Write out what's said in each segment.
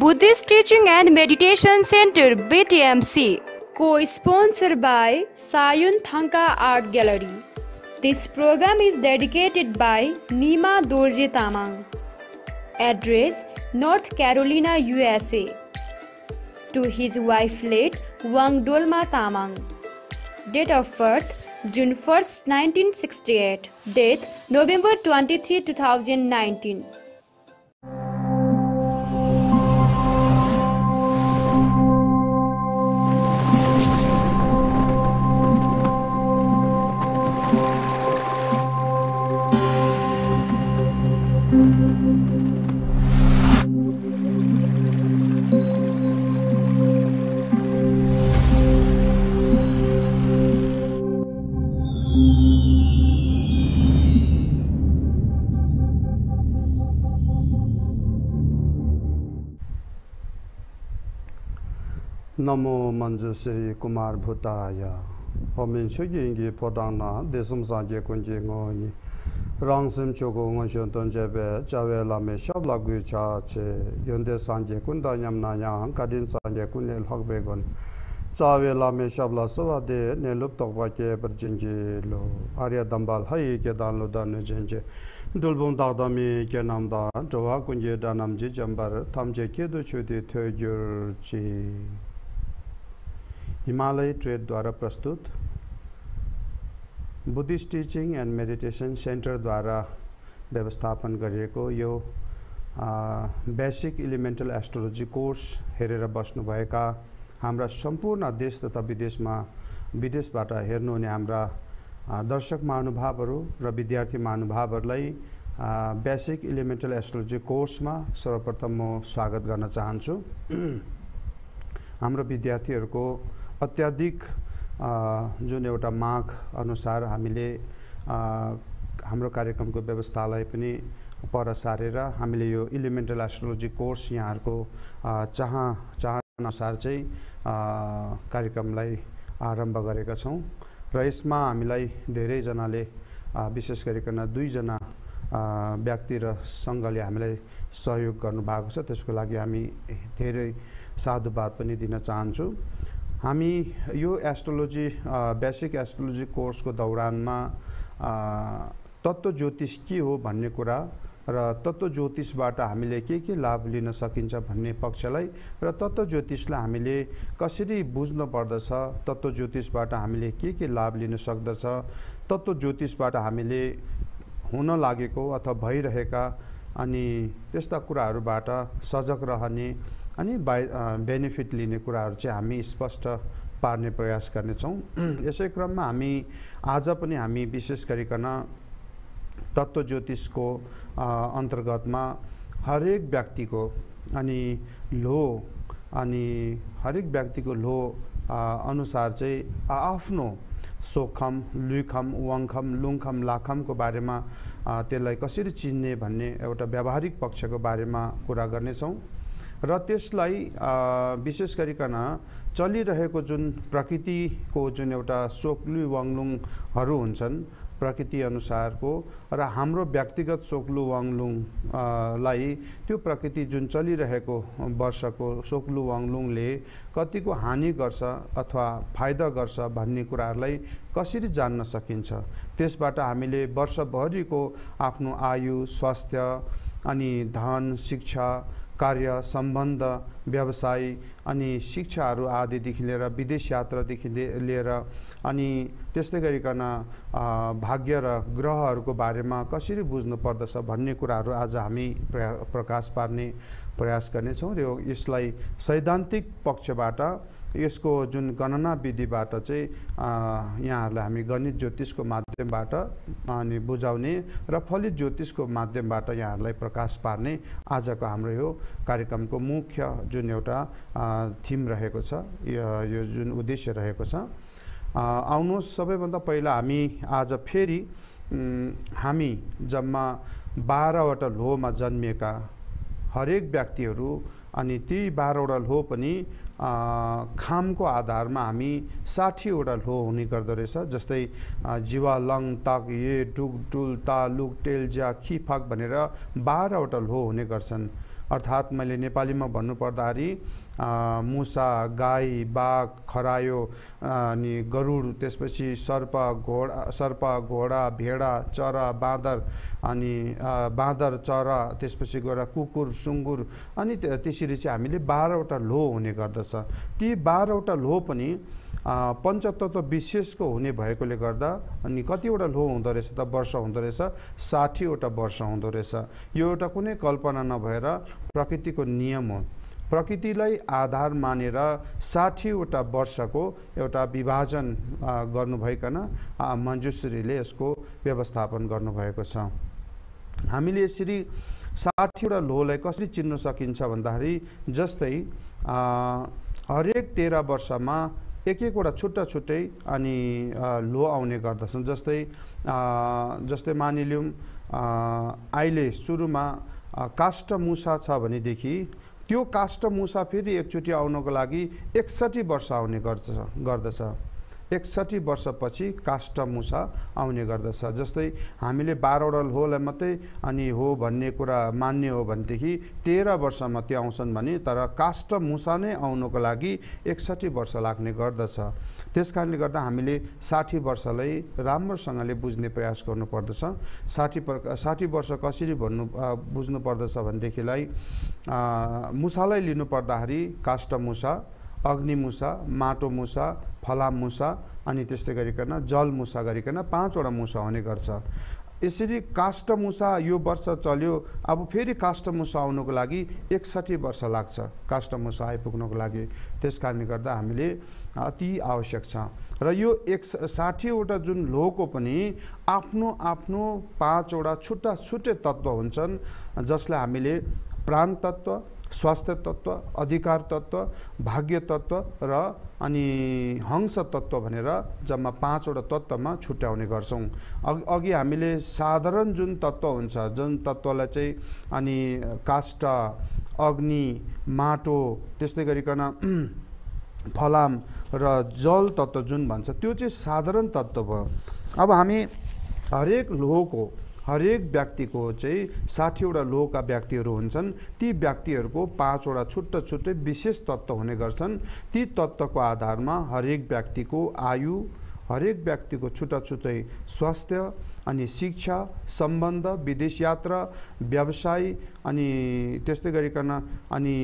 Buddhist Teaching and Meditation Center BTMC, co-sponsored by Sayun Thanka Art Gallery. This program is dedicated by Nima Dorje Tamang. Address North Carolina, USA. To his wife late Wang Dolma Tamang. Date of birth June 1, 1968. Death November 23, 2019. namo manjusri 쿠마르 부타야 homin chogi ingi podang 랑슴 desam sanje kunji ngoni rang sim chogo ngon shon ton jebe chawe lame shab lagu cha che yonde sanje kunda nyam na lo jambar Himalaya ट्रेडद्वारा प्रस्तुत Buddhist teaching and meditation सेन्टरद्वारा व्यवस्थापन गरिएको यो basic इलिमेन्टल astrology course हेरेर बस्नुभएका हाम्रा सम्पूर्ण देश तथा विदेशमा विदेशबाट हेर्नुहुने हाम्रा दर्शक महानुभावहरू र विद्यार्थी महानुभावहरूलाई बेसिक इलिमेन्टल एस्ट्रोलोजी कोर्समा सर्वप्रथम म स्वागत गर्न चाहन्छु हाम्रो विद्यार्थीहरूको अत्याधिक जुन एउटा माग अनुसार हामीले हाम्रो कार्यक्रमको व्यवस्थालाई पनि पर सारेर हामीले यो इलिमेन्टल एस्ट्रोलोजी कोर्स यहाँहरूको चाह चाहनुसार चाहिँ कार्यक्रमलाई आरम्भ गरेका छौँ र यसमा हामीलाई धेरैजनाले विशेष गरिकन दुईजना व्यक्ति र सङ्घले हामीलाई सहयोग गर्नुभएको छ त्यसको लागि हामी धेरै साधुवाद पनि दिन चाहन्छु हामी यो एस्ट्रोलोजी बेसिक एस्ट्रोलोजी कोर्सको दौरानमा तत्त्व ज्योतिष के हो भन्ने कुरा र तत्त्व ज्योतिषबाट हामीले के के लाभ लिन सकिन्छ भन्ने पक्षलाई र तत्त्व ज्योतिषलाई हामीले कसरी बुझ्नु पर्दछ तत्त्व ज्योतिषबाट हामीले के के लाभ लिन सक्दछ तत्त्व ज्योतिषबाट हामीले हुन लागेको अथवा भइरहेका अनि त्यस्ता कुराहरूबाट सजग रहने अनि बाइ बेनिफिट लिने कुराहरू चाहिँ हामी स्पष्ट पार्ने प्रयास गर्नेछौँ यसै क्रममा हामी आज पनि हामी विशेष गरिकन तत्त्व ज्योतिषको अन्तर्गतमा हरेक व्यक्तिको अनि लो अनि हरेक व्यक्तिको लो अनुसार चाहिँ आफ्नो सोखम लुखम वङखम लुङखम लाखमको बारेमा त्यसलाई कसरी चिन्ने भन्ने एउटा व्यावहारिक पक्षको बारेमा कुरा गर्नेछौँ र त्यसलाई विशेष गरिकन चलिरहेको जुन प्रकृतिको जुन एउटा सोक्लु वाङलुङहरू हुन्छन् प्रकृति अनुसारको र हाम्रो व्यक्तिगत सोक्लु वाङलुङलाई त्यो प्रकृति जुन चलिरहेको वर्षको सोक्लु वाङलुङले कतिको हानि गर्छ अथवा फाइदा गर्छ भन्ने कुराहरूलाई कसरी जान्न सकिन्छ त्यसबाट हामीले वर्षभरिको आफ्नो आयु स्वास्थ्य अनि धन शिक्षा कार्य सम्बन्ध व्यवसाय अनि शिक्षाहरू आदिदेखि लिएर विदेश यात्रादेखि लिएर अनि त्यस्तै गरिकन भाग्य र ग्रहहरूको बारेमा कसरी बुझ्नु पर्दछ भन्ने कुराहरू आज हामी प्रकाश पार्ने प्रयास गर्नेछौँ र यसलाई सैद्धान्तिक पक्षबाट यसको जुन गणना विधिबाट चाहिँ यहाँहरूलाई हामी गणित ज्योतिषको माध्यमबाट अनि बुझाउने र फलित ज्योतिषको माध्यमबाट यहाँहरूलाई प्रकाश पार्ने आजको हाम्रो यो कार्यक्रमको मुख्य जुन एउटा थिम रहेको छ यो जुन उद्देश्य रहेको छ आउनुहोस् सबैभन्दा पहिला हामी आज फेरि हामी जम्मा बाह्रवटा लोमा जन्मिएका हरेक व्यक्तिहरू अनि त्यही बाह्रवटा लो पनि खामको आधारमा हामी साठीवटा लो हुने गर्दोरहेछ जस्तै जिवा लङ तक ये डुक डुल ता लुक टेल ज्या खिफाक भनेर बाह्रवटा लो हुने गर्छन् अर्थात् मैले नेपालीमा भन्नुपर्दाखेरि मुसा गाई बाघ खरायो अनि गरुड त्यसपछि सर्प घोडा सर्प घोडा भेडा चरा बाँदर अनि बाँदर चरा त्यसपछि गएर कुकुर सुँगुर अनि त्यसरी चाहिँ हामीले बाह्रवटा लो हुने गर्दछ ती बाह्रवटा लो पनि पञ्चतत्व विशेषको हुने भएकोले गर्दा अनि कतिवटा लो हुँदो रहेछ त वर्ष हुँदो रहेछ साठीवटा वर्ष हुँदो रहेछ यो एउटा कुनै कल्पना नभएर प्रकृतिको नियम हो प्रकृतिलाई आधार मानेर साठीवटा वर्षको एउटा विभाजन गर्नुभइकन मञ्जुश्रीले यसको व्यवस्थापन गर्नुभएको छ हामीले यसरी साठीवटा लोलाई कसरी चिन्न सकिन्छ भन्दाखेरि जस्तै हरेक तेह्र वर्षमा एक एकवटा छुट्टा छुट्टै अनि लो आउने गर्दछन् जस्तै जस्तै मानिलिउँ अहिले सुरुमा काष्ठ मुसा छ भनेदेखि त्यो काष्ट मुसा फेरि एकचोटि आउनको लागि एकसठी वर्ष आउने गर्दछ गर्दछ एकसठी वर्षपछि काष्ट मुसा आउने गर्दछ जस्तै हामीले बाह्रवटा होलाई मात्रै अनि हो भन्ने कुरा मान्ने हो भनेदेखि तेह्र वर्ष मात्रै आउँछन् भने तर काष्ट मुसा नै आउनको लागि एकसठी वर्ष लाग्ने गर्दछ त्यस कारणले गर्दा हामीले साठी वर्षलाई राम्रोसँगले बुझ्ने प्रयास गर्नुपर्दछ साठी प्र साठी वर्ष कसरी भन्नु बुझ्नुपर्दछ भनेदेखिलाई मुसालाई लिनु पर्दाखेरि काष्ठ मुसा अग्निमुसा माटो मुसा फलाम मुसा अनि त्यस्तै गरिकन जल मुसा गरिकन पाँचवटा मुसा हुने गर्छ यसरी काष्ट मुसा यो वर्ष चल्यो अब फेरि काष्ट मुसा आउनुको लागि एकसठी वर्ष लाग्छ काष्ट मुसा आइपुग्नुको लागि त्यस कारणले गर्दा हामीले अति आवश्यक छ र यो एक साठीवटा जुन लोको पनि आफ्नो आफ्नो पाँचवटा छुट्टा छुट्टै तत्त्व हुन्छन् जसलाई हामीले प्राण तत्त्व स्वास्थ्य तत्त्व अधिकार तत्त्व भाग्य तत्त्व र अनि हंस तत्त्व भनेर जम्मा पाँचवटा तत्त्वमा छुट्याउने गर्छौँ अघि अघि हामीले साधारण जुन तत्त्व हुन्छ जुन तत्त्वलाई चाहिँ अनि काष्ठ अग्नि माटो त्यस्तै गरिकन फलाम र जल तत्त्व जुन भन्छ त्यो चाहिँ साधारण तत्त्व भयो अब हामी हरेक लोहको हरेक व्यक्तिको चाहिँ साठीवटा लोहका व्यक्तिहरू हुन्छन् ती व्यक्तिहरूको पाँचवटा छुट्टा छुट्टै विशेष तत्त्व हुने गर्छन् ती तत्त्वको आधारमा हरेक व्यक्तिको आयु हरेक व्यक्तिको छुट्टा छुट्टै स्वास्थ्य अनि शिक्षा सम्बन्ध विदेश यात्रा व्यवसाय अनि त्यस्तै गरिकन अनि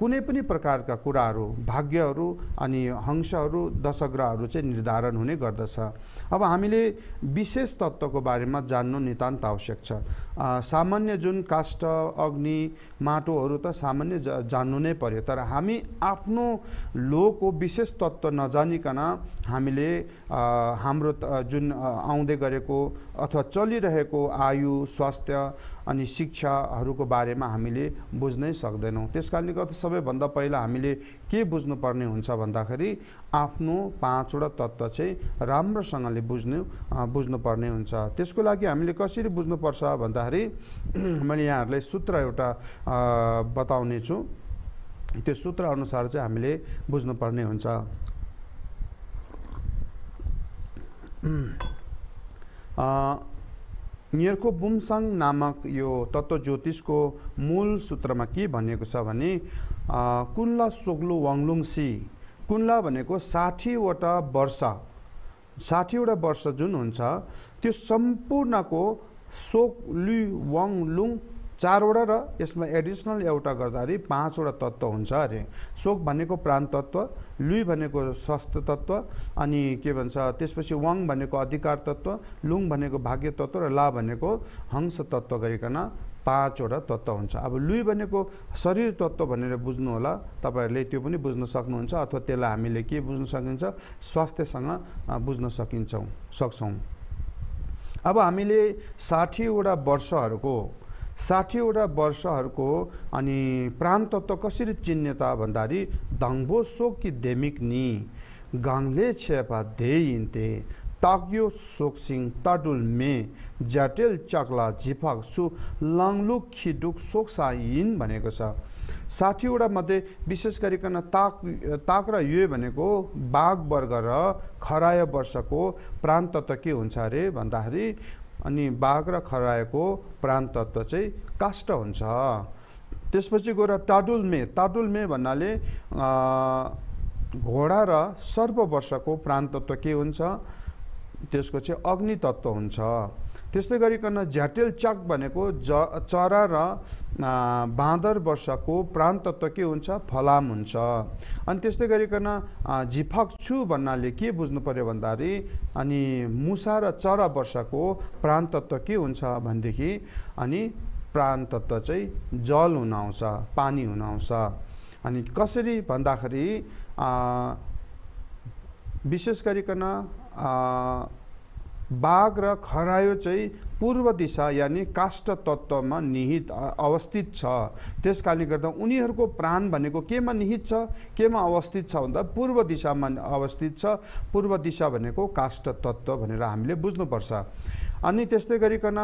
कुनै पनि प्रकारका कुराहरू भाग्यहरू अनि हंसहरू दशग्रहहरू चाहिँ निर्धारण हुने गर्दछ अब हामीले विशेष तत्त्वको बारेमा जान्नु नितान्त आवश्यक छ सामान्य जुन काष्ठ अग्नि माटोहरू त सामान्य जान्नु नै पर्यो तर हामी आफ्नो लोको विशेष तत्त्व नजानिकन हामीले हाम्रो जुन आउँदै गरेको अथवा चलिरहेको आयु स्वास्थ्य अनि शिक्षाहरूको बारेमा हामीले बुझ्नै सक्दैनौँ त्यस कारणले गर्दा सबैभन्दा पहिला हामीले के बुझ्नुपर्ने हुन्छ भन्दाखेरि आफ्नो पाँचवटा तत्त्व चाहिँ राम्रोसँगले बुझ्नु बुझ्नुपर्ने हुन्छ त्यसको लागि हामीले कसरी बुझ्नुपर्छ भन्दाखेरि मैले यहाँहरूलाई सूत्र एउटा बताउने छु त्यो अनुसार चाहिँ हामीले बुझ्नुपर्ने हुन्छ यिनीहरूको बुमसाङ नामक यो तत्त्व ज्योतिषको मूल सूत्रमा के भनिएको छ भने कुन्ला सोग्लु वाङलुङसी कुन्ला भनेको साठीवटा वर्ष साठीवटा वर्ष जुन हुन्छ त्यो सम्पूर्णको सोक लु चारवटा र यसमा एडिसनल एउटा गर्दाखेरि पाँचवटा तत्त्व हुन्छ अरे शोक भनेको प्राण तत्त्व लुई भनेको स्वस्थ तत्त्व अनि के भन्छ त्यसपछि वाङ भनेको अधिकार तत्त्व लुङ भनेको भाग्य तत्त्व र ला भनेको हंस तत्त्व गरिकन पाँचवटा तत्त्व हुन्छ अब लुई भनेको शरीर तत्त्व भनेर बुझ्नु होला तपाईँहरूले त्यो पनि बुझ्न सक्नुहुन्छ अथवा त्यसलाई हामीले के बुझ्न सकिन्छ स्वास्थ्यसँग बुझ्न सकिन्छौँ सक्छौँ अब हामीले साठीवटा वर्षहरूको साठीवटा वर्षहरूको अनि प्राण तत्त्व कसरी चिन्ने त भन्दाखेरि दङ्बो सोकि देमिक नि गाङ्ले छेपा धेइन्ते ताक्यो सोक्सिङ तडुल मे जटेल चक्ला झिफाक सु लाङलु खिडुक सोक्सा यिन भनेको छ साठीवटा मध्ये विशेष गरिकन ताक ताक र यो भनेको बाघ वर्ग र खरायो वर्षको प्रान्त त के हुन्छ अरे भन्दाखेरि अनि बाघ र खरायोको प्राण तत्त्व चाहिँ काष्ट हुन्छ त्यसपछि गएर टाडुल्मे टाडुल्मे भन्नाले घोडा र सर्प वर्षको प्राण तत्त्व के हुन्छ त्यसको चाहिँ अग्नि तत्त्व हुन्छ त्यस्तै गरिकन झ्याटेल चक भनेको ज चरा र बाँदर वर्षको प्राण तत्त्व के हुन्छ फलाम हुन्छ अनि त्यस्तै गरिकन झिफक छु भन्नाले के बुझ्नु पऱ्यो भन्दाखेरि अनि मुसा र चरा वर्षको प्राण तत्त्व के हुन्छ भनेदेखि अनि प्राण तत्त्व चाहिँ जल हुन आउँछ पानी हुन आउँछ अनि कसरी भन्दाखेरि विशेष गरिकन बाघ र खरायो चाहिँ पूर्व दिशा यानि काष्ठ तत्त्वमा निहित अवस्थित छ त्यस कारणले गर्दा उनीहरूको प्राण भनेको केमा निहित छ केमा अवस्थित छ भन्दा पूर्व दिशामा अवस्थित छ पूर्व दिशा भनेको काष्ठ तत्त्व भनेर हामीले बुझ्नुपर्छ अनि त्यस्तै गरिकन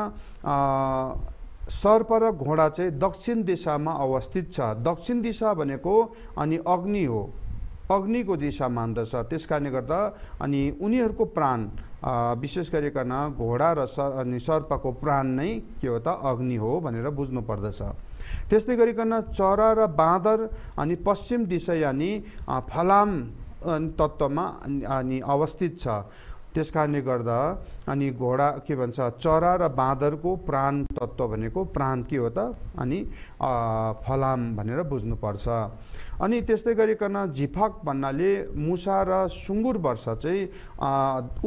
सर्प र घोडा चाहिँ दक्षिण दिशामा अवस्थित छ दक्षिण दिशा भनेको अनि अग्नि हो अग्निको दिशा मान्दछ त्यस कारणले गर्दा अनि उनीहरूको प्राण विशेष गरिकन घोडा र स अनि सर्पको प्राण नै के हो त अग्नि हो भनेर बुझ्नु पर्दछ त्यस्तै गरिकन चरा र बाँदर अनि पश्चिम दिशा यानि फलाम तत्त्वमा अनि अवस्थित छ त्यस कारणले गर्दा अनि घोडा के भन्छ चरा र बाँदरको प्राण तत्त्व भनेको प्राण के हो त अनि फलाम भनेर बुझ्नुपर्छ अनि त्यस्तै गरिकन झिफाक भन्नाले मुसा र सुँगुर वर्ष चाहिँ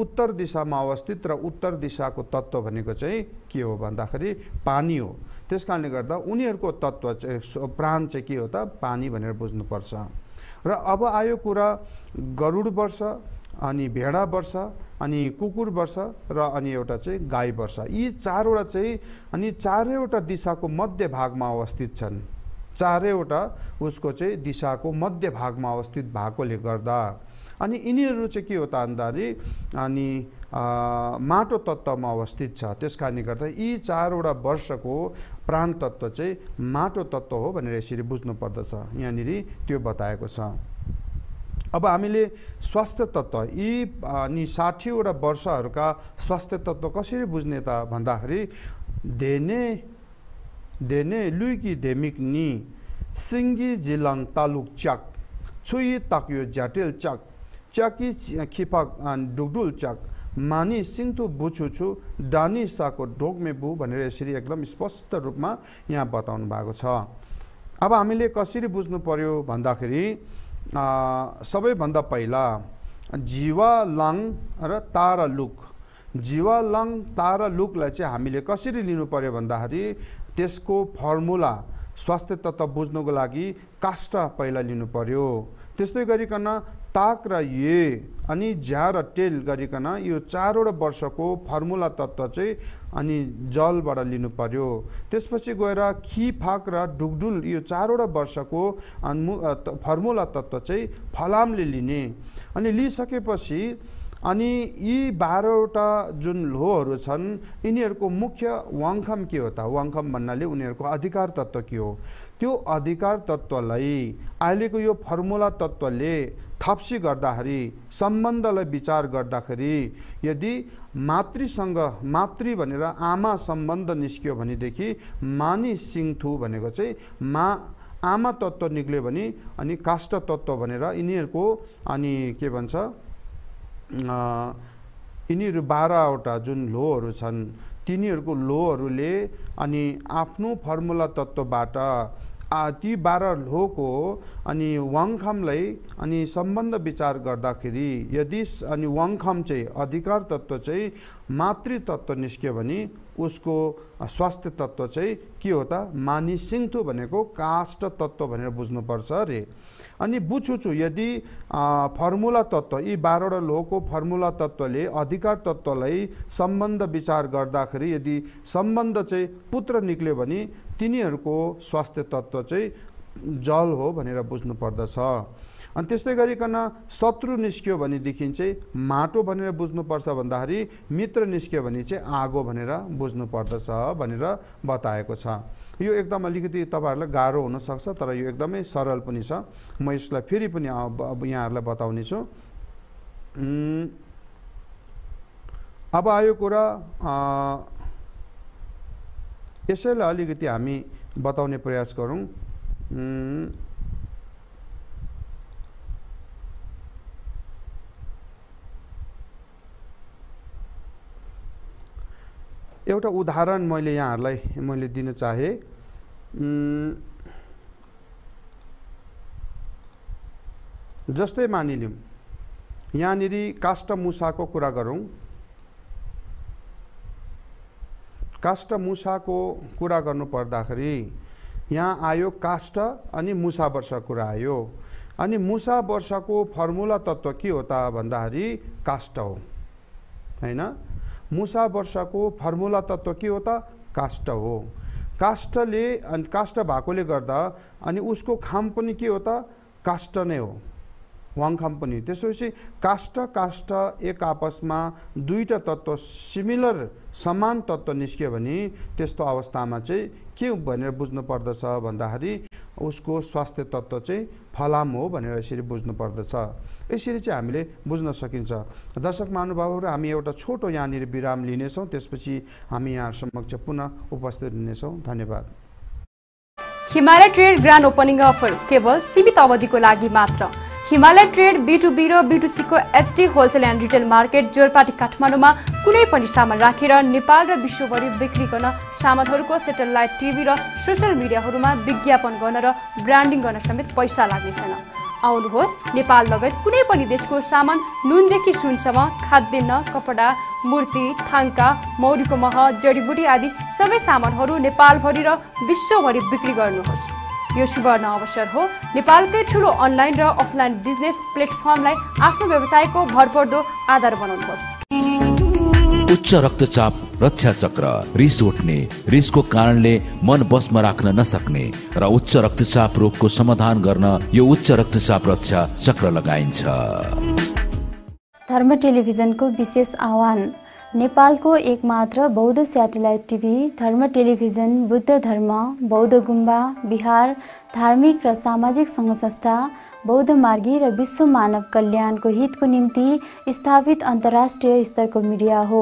उत्तर दिशामा अवस्थित र उत्तर दिशाको तत्त्व भनेको चाहिँ के हो भन्दाखेरि पानी हो त्यस कारणले गर्दा उनीहरूको तत्त्व चाहिँ प्राण चाहिँ के हो त पानी भनेर बुझ्नुपर्छ र अब आयो कुरा गरुड वर्ष अनि भेडा वर्ष अनि कुकुर वर्ष र अनि एउटा चाहिँ गाई वर्ष यी चारवटा चाहिँ अनि चारैवटा दिशाको मध्य भागमा अवस्थित छन् चारैवटा उसको चाहिँ दिशाको मध्य भागमा अवस्थित भएकोले गर्दा अनि यिनीहरू चाहिँ के हो त अनि माटो तत्त्वमा अवस्थित छ त्यस कारणले गर्दा यी चारवटा वर्षको प्राण तत्त्व चाहिँ माटो तत्त्व हो भनेर यसरी बुझ्नुपर्दछ यहाँनिर त्यो बताएको छ अब हामीले स्वास्थ्य तत्त्व यी अनि साठीवटा वर्षहरूका स्वास्थ्य तत्त्व कसरी बुझ्ने त भन्दाखेरि धेने धेने लुइकी धेमिक नि सिङ्गी जिलाङ तालुक च्याक छुई ताक्यो ज्याटेल च्याक च्याकी खिपा डुगडुल चक मानी सिङ्थु बुछु छु डानी साको बु भनेर यसरी एकदम स्पष्ट रूपमा यहाँ बताउनु भएको छ अब हामीले कसरी बुझ्नु पर्यो भन्दाखेरि सबैभन्दा पहिला जिवा लङ र तारा लुक जिवा लङ तारा लुकलाई चाहिँ हामीले कसरी लिनु पऱ्यो भन्दाखेरि त्यसको फर्मुला स्वास्थ्य तत्त्व बुझ्नुको लागि काष्ठ पहिला लिनु पऱ्यो त्यस्तै गरिकन ताक र ये अनि झ्या र टेल गरिकन यो चारवटा वर्षको फर्मुला तत्त्व चाहिँ अनि जलबाट लिनु पर्यो त्यसपछि गएर खिफाक र डुगडुल यो चारवटा वर्षको फर्मुला तत्त्व चाहिँ फलामले लिने अनि लिइसकेपछि अनि यी बाह्रवटा जुन लोहरू छन् यिनीहरूको मुख्य वाङखम के हो त वाङखम भन्नाले उनीहरूको अधिकार तत्त्व के हो त्यो अधिकार तत्त्वलाई अहिलेको यो फर्मुला तत्त्वले थप्सी गर्दाखेरि सम्बन्धलाई विचार गर्दाखेरि यदि मातृसँग मातृ भनेर आमा सम्बन्ध निस्क्यो भनेदेखि मानि सिङथु भनेको चाहिँ मा आमा तत्त्व निक्ल्यो भने अनि काष्ट तत्त्व भनेर यिनीहरूको अनि के भन्छ यिनीहरू बाह्रवटा जुन लोहरू छन् तिनीहरूको लोहरूले अनि आफ्नो फर्मुला तत्त्वबाट ती बाह्र लोको अनि वाङखामलाई अनि सम्बन्ध विचार गर्दाखेरि यदि अनि वाङखाम चाहिँ अधिकार तत्त्व चाहिँ मातृ तत्त्व निस्क्यो भने उसको स्वास्थ्य तत्त्व चाहिँ के हो त मानिसिङ्थु भनेको काष्ठ तत्त्व भनेर बुझ्नुपर्छ अरे अनि बुझुचु यदि फर्मुला तत्त्व यी बाह्रवटा लोहको फर्मुला तत्त्वले अधिकार तत्त्वलाई सम्बन्ध विचार गर्दाखेरि यदि सम्बन्ध चाहिँ पुत्र निक्ल्यो भने तिनीहरूको स्वास्थ्य तत्त्व चाहिँ जल हो भनेर बुझ्नुपर्दछ अनि त्यस्तै गरिकन शत्रु निस्क्यो भनेदेखि चाहिँ माटो भनेर बुझ्नुपर्छ भन्दाखेरि मित्र निस्कियो भने चाहिँ आगो भनेर बुझ्नु पर्दछ भनेर बताएको छ यो एकदम अलिकति तपाईँहरूलाई गाह्रो हुनसक्छ तर यो एकदमै सरल पनि छ म यसलाई फेरि पनि अब यहाँहरूलाई बताउने छु अब आयो कुरा यसैलाई अलिकति हामी बताउने प्रयास गरौँ एउटा उदाहरण मैले यहाँहरूलाई मैले दिन चाहे जस्तै मानिलिउँ यहाँनिर मुसाको कुरा गरौँ काष्ठ मुसाको कुरा गर्नु पर्दाखेरि यहाँ आयो काष्ठ अनि मुसा वर्ष कुरा आयो अनि मुसा वर्षको फर्मुला तत्त्व के हो त भन्दाखेरि काष्ठ हो होइन मुसा वर्षको फर्मुला तत्त्व के हो त काष्ठ हो काष्ठले अनि काष्ठ भएकोले गर्दा अनि उसको खाम पनि के हो त काष्ठ नै हो वाङखाम पनि त्यसपछि काष्ठ काष्ठ एक आपसमा दुईवटा तत्त्व सिमिलर समान तत्त्व निस्क्यो भने त्यस्तो अवस्थामा चाहिँ के भनेर बुझ्नु पर्दछ भन्दाखेरि उसको स्वास्थ्य तत्त्व चाहिँ फलाम हो भनेर यसरी बुझ्नु पर्दछ यसरी चाहिँ हामीले बुझ्न सकिन्छ दर्शक महानुभावहरू हामी एउटा छोटो यहाँनिर विराम लिनेछौँ त्यसपछि हामी यहाँ समक्ष पुनः उपस्थित हुनेछौँ धन्यवाद Himalaya trade grand opening offer केवल सीमित अवधिको लागि मात्र हिमालय ट्रेड बिटुबी र बिटुसीको HD wholesale and retail market Jorpati काठमाडौँमा कुनै पनि सामान राखेर नेपाल र विश्वभरि बिक्री गर्न सामानहरूको सेटेलाइट टिभी र सोसियल मिडियाहरूमा विज्ञापन गर्न र ब्रान्डिङ गर्न समेत पैसा लाग्ने छैन आउनुहोस् नेपाल लगायत कुनै पनि देशको सामान नुनदेखि सुनसम्म खाद्यान्न कपडा मूर्ति थाङ्का मौरीको मह जडीबुटी आदि सबै सामानहरू नेपालभरि र विश्वभरि बिक्री गर्नुहोस् यो सुवर्ण अवसर हो नेपालकै ठुलो अनलाइन र अफलाइन बिजनेस प्लेटफर्मलाई आफ्नो व्यवसायको भरपर्दो आधार बनाउनुहोस् उच्च रक्तचाप रक्षा चक्र रिस उठ्ने रिसको कारणले मन बसमा राख्न नसक्ने र उच्च रक्तचाप रोगको समाधान गर्न यो उच्च रक्तचाप रक्षा चक्र लगाइन्छ धर्म टेलिभिजनको विशेष आह्वान नेपालको एकमात्र बौद्ध सेटेलाइट टिभी धर्म टेलिभिजन बुद्ध धर्म बौद्ध गुम्बा बिहार धार्मिक र सामाजिक सङ्घ संस्था बौद्ध मार्गी र विश्व मानव कल्याणको हितको निम्ति स्थापित अन्तर्राष्ट्रिय स्तरको मिडिया हो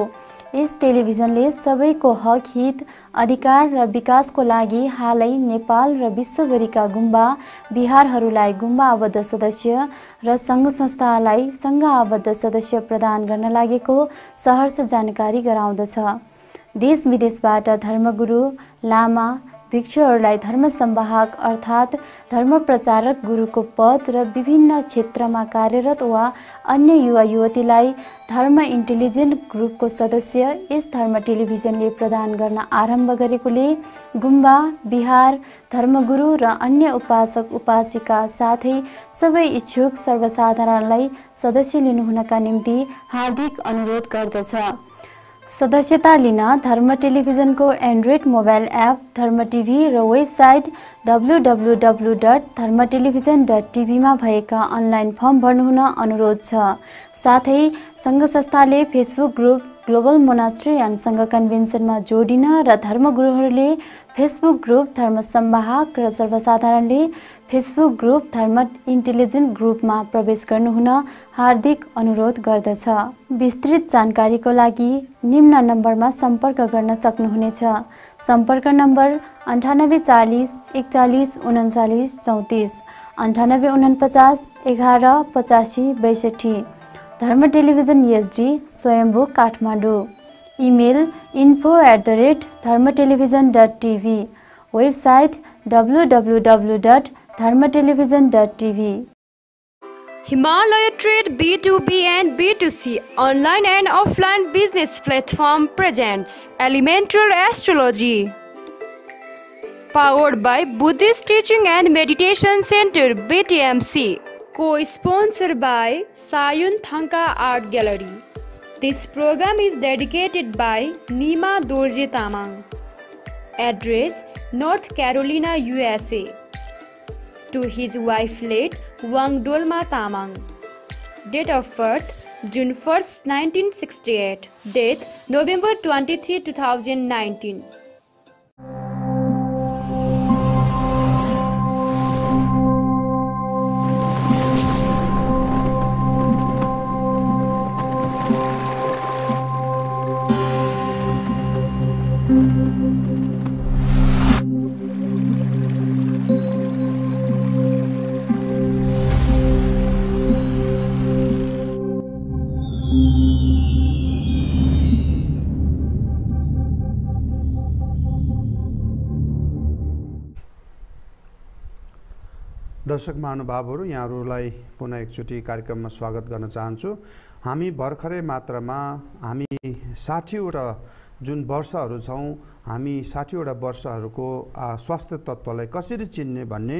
यस टेलिभिजनले सबैको हक हित अधिकार र विकासको लागि हालै नेपाल र विश्वभरिका गुम्बा बिहारहरूलाई गुम्बा आबद्ध सदस्य र सङ्घ संस्थालाई सङ्घ आबद्ध सदस्य प्रदान गर्न लागेको सहर्ष जानकारी गराउँदछ देश विदेशबाट धर्मगुरु लामा भिक्षुहरूलाई धर्म सम्वाहक अर्थात् प्रचारक गुरुको पद र विभिन्न क्षेत्रमा कार्यरत वा अन्य युवा युवतीलाई धर्म इन्टेलिजेन्ट ग्रुपको सदस्य यस धर्म टेलिभिजनले प्रदान गर्न आरम्भ गरेकोले गुम्बा बिहार धर्मगुरु र अन्य उपासक उपासिका साथै सबै इच्छुक सर्वसाधारणलाई सदस्य लिनुहुनका निम्ति हार्दिक अनुरोध गर्दछ सदस्यता लिन धर्म टेलिभिजनको Android mobile app Dharma TV र website W W W dot Dharma television dot टिभीमा भएका अनलाइन फर्म भर्नुहुन अनुरोध छ साथै सङ्घ संस्थाले Facebook group global monastery and Sangha कन्भेन्सनमा जोडिन र धर्मगुरुहरूले फेसबुक ग्रुप धर्म सम्वाहक र सर्वसाधारणले फेसबुक ग्रुप धर्म इन्टेलिजेन्ट ग्रुपमा प्रवेश गर्नुहुन हार्दिक अनुरोध गर्दछ विस्तृत जानकारीको लागि निम्न नम्बरमा सम्पर्क गर्न सक्नुहुनेछ सम्पर्क नम्बर अन्ठानब्बे चालिस एकचालिस उन्चालिस चौतिस अन्ठानब्बे उनपचास एघार पचासी बैसठी Dharma television SD e Swayambhu Kathmandu email info at the rate Dharma television dot TV website W W W dot Dharma television dot TV Himalaya trade B two B and B two C online and offline business platform presents elemental astrology powered by Buddhist teaching and meditation centre BTMC को sponsor by Sayun thangka art gallery this programme is dedicated by Nima Dorje Tamang address North Carolina USA to his wife late Wang Dolma Tamang. Date of birth June 1, 1968. Death November 23, 2019. दर्शक महानुभावहरू यहाँहरूलाई पुनः एकचोटि कार्यक्रममा स्वागत गर्न चाहन्छु हामी भर्खरै मात्रामा हामी साठीवटा जुन वर्षहरू छौँ हामी साठीवटा वर्षहरूको स्वास्थ्य तत्त्वलाई कसरी चिन्ने भन्ने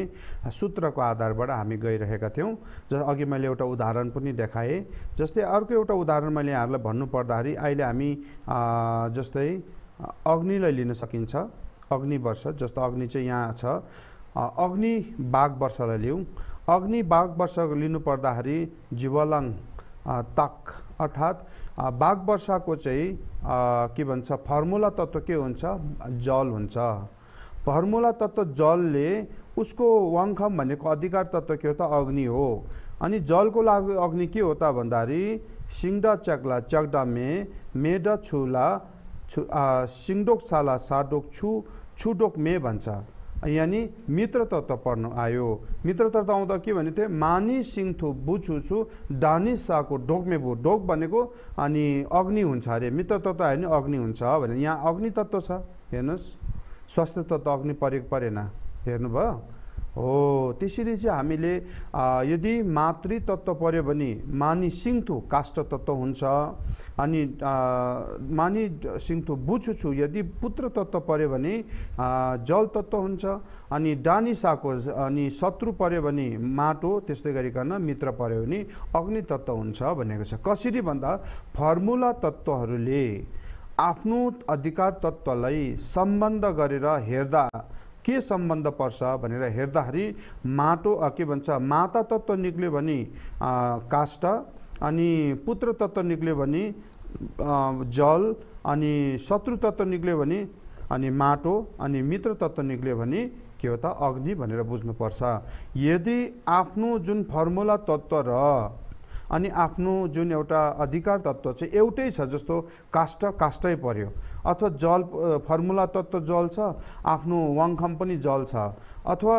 सूत्रको आधारबाट हामी गइरहेका थियौँ जस अघि मैले एउटा उदाहरण पनि देखाएँ जस्तै अर्को एउटा उदाहरण मैले यहाँहरूलाई भन्नुपर्दाखेरि अहिले हामी जस्तै अग्निलाई लिन सकिन्छ अग्नि वर्ष जस्तो अग्नि चाहिँ यहाँ छ अग्नि बाघ वर्षलाई लिउँ अग्नि बाघ वर्ष लिनु लिनुपर्दाखेरि जीवलङ तक अर्थात् बाघ वर्षको चाहिँ के भन्छ फर्मुला तत्त्व के हुन्छ जल हुन्छ फर्मुला तत्त्व जलले उसको वाङखम भनेको अधिकार तत्त्व के हो त अग्नि हो अनि जलको लागि अग्नि के हो त भन्दाखेरि सिङ्ड चक्ला चक्डा मे मेड छुला छु सिङ्डोक साला साडोक छु छुडोक मे भन्छ यानि मित्रतर्फ पर्नु आयो मित्रतर्फ आउँदा के भनेको थियो मानि सिङथु छु दानी साको डोकमेबु डोक भनेको अनि अग्नि हुन्छ अरे मित्रतत्व आयो भने अग्नि हुन्छ भने यहाँ अग्नि तत्त्व छ हेर्नुहोस् स्वास्थ्य तत्त्व अग्नि परेको परेन हेर्नुभयो हो त्यसरी चाहिँ हामीले यदि मातृ पऱ्यो भने मानि सिङ्थु काष्ठ तत्त्व हुन्छ अनि मानि सिङ्थु छु यदि पुत्र तत्त्व पऱ्यो भने जल तत्त्व हुन्छ अनि डानिसाको अनि शत्रु पऱ्यो भने माटो त्यस्तै गरिकन मित्र पऱ्यो भने अग्नि तत्त्व हुन्छ भनेको छ कसरी भन्दा फर्मुला तत्त्वहरूले आफ्नो अधिकार तत्त्वलाई सम्बन्ध गरेर हेर्दा के सम्बन्ध पर्छ भनेर हेर्दाखेरि माटो के भन्छ माता तत्त्व निक्ल्यो भने काष्ठ अनि पुत्र तत्त्व निक्ल्यो भने जल अनि शत्रु तत्त्व निक्ल्यो भने अनि माटो अनि मित्र तत्त्व निक्ल्यो भने के हो त अग्नि भनेर बुझ्नुपर्छ यदि आफ्नो जुन फर्मुला तत्त्व र अनि आफ्नो जुन एउटा अधिकार तत्त्व चाहिँ एउटै छ जस्तो काष्ट काष्टै पर्यो अथवा जल फर्मुला तत्त्व जल छ आफ्नो वाङखम पनि जल छ अथवा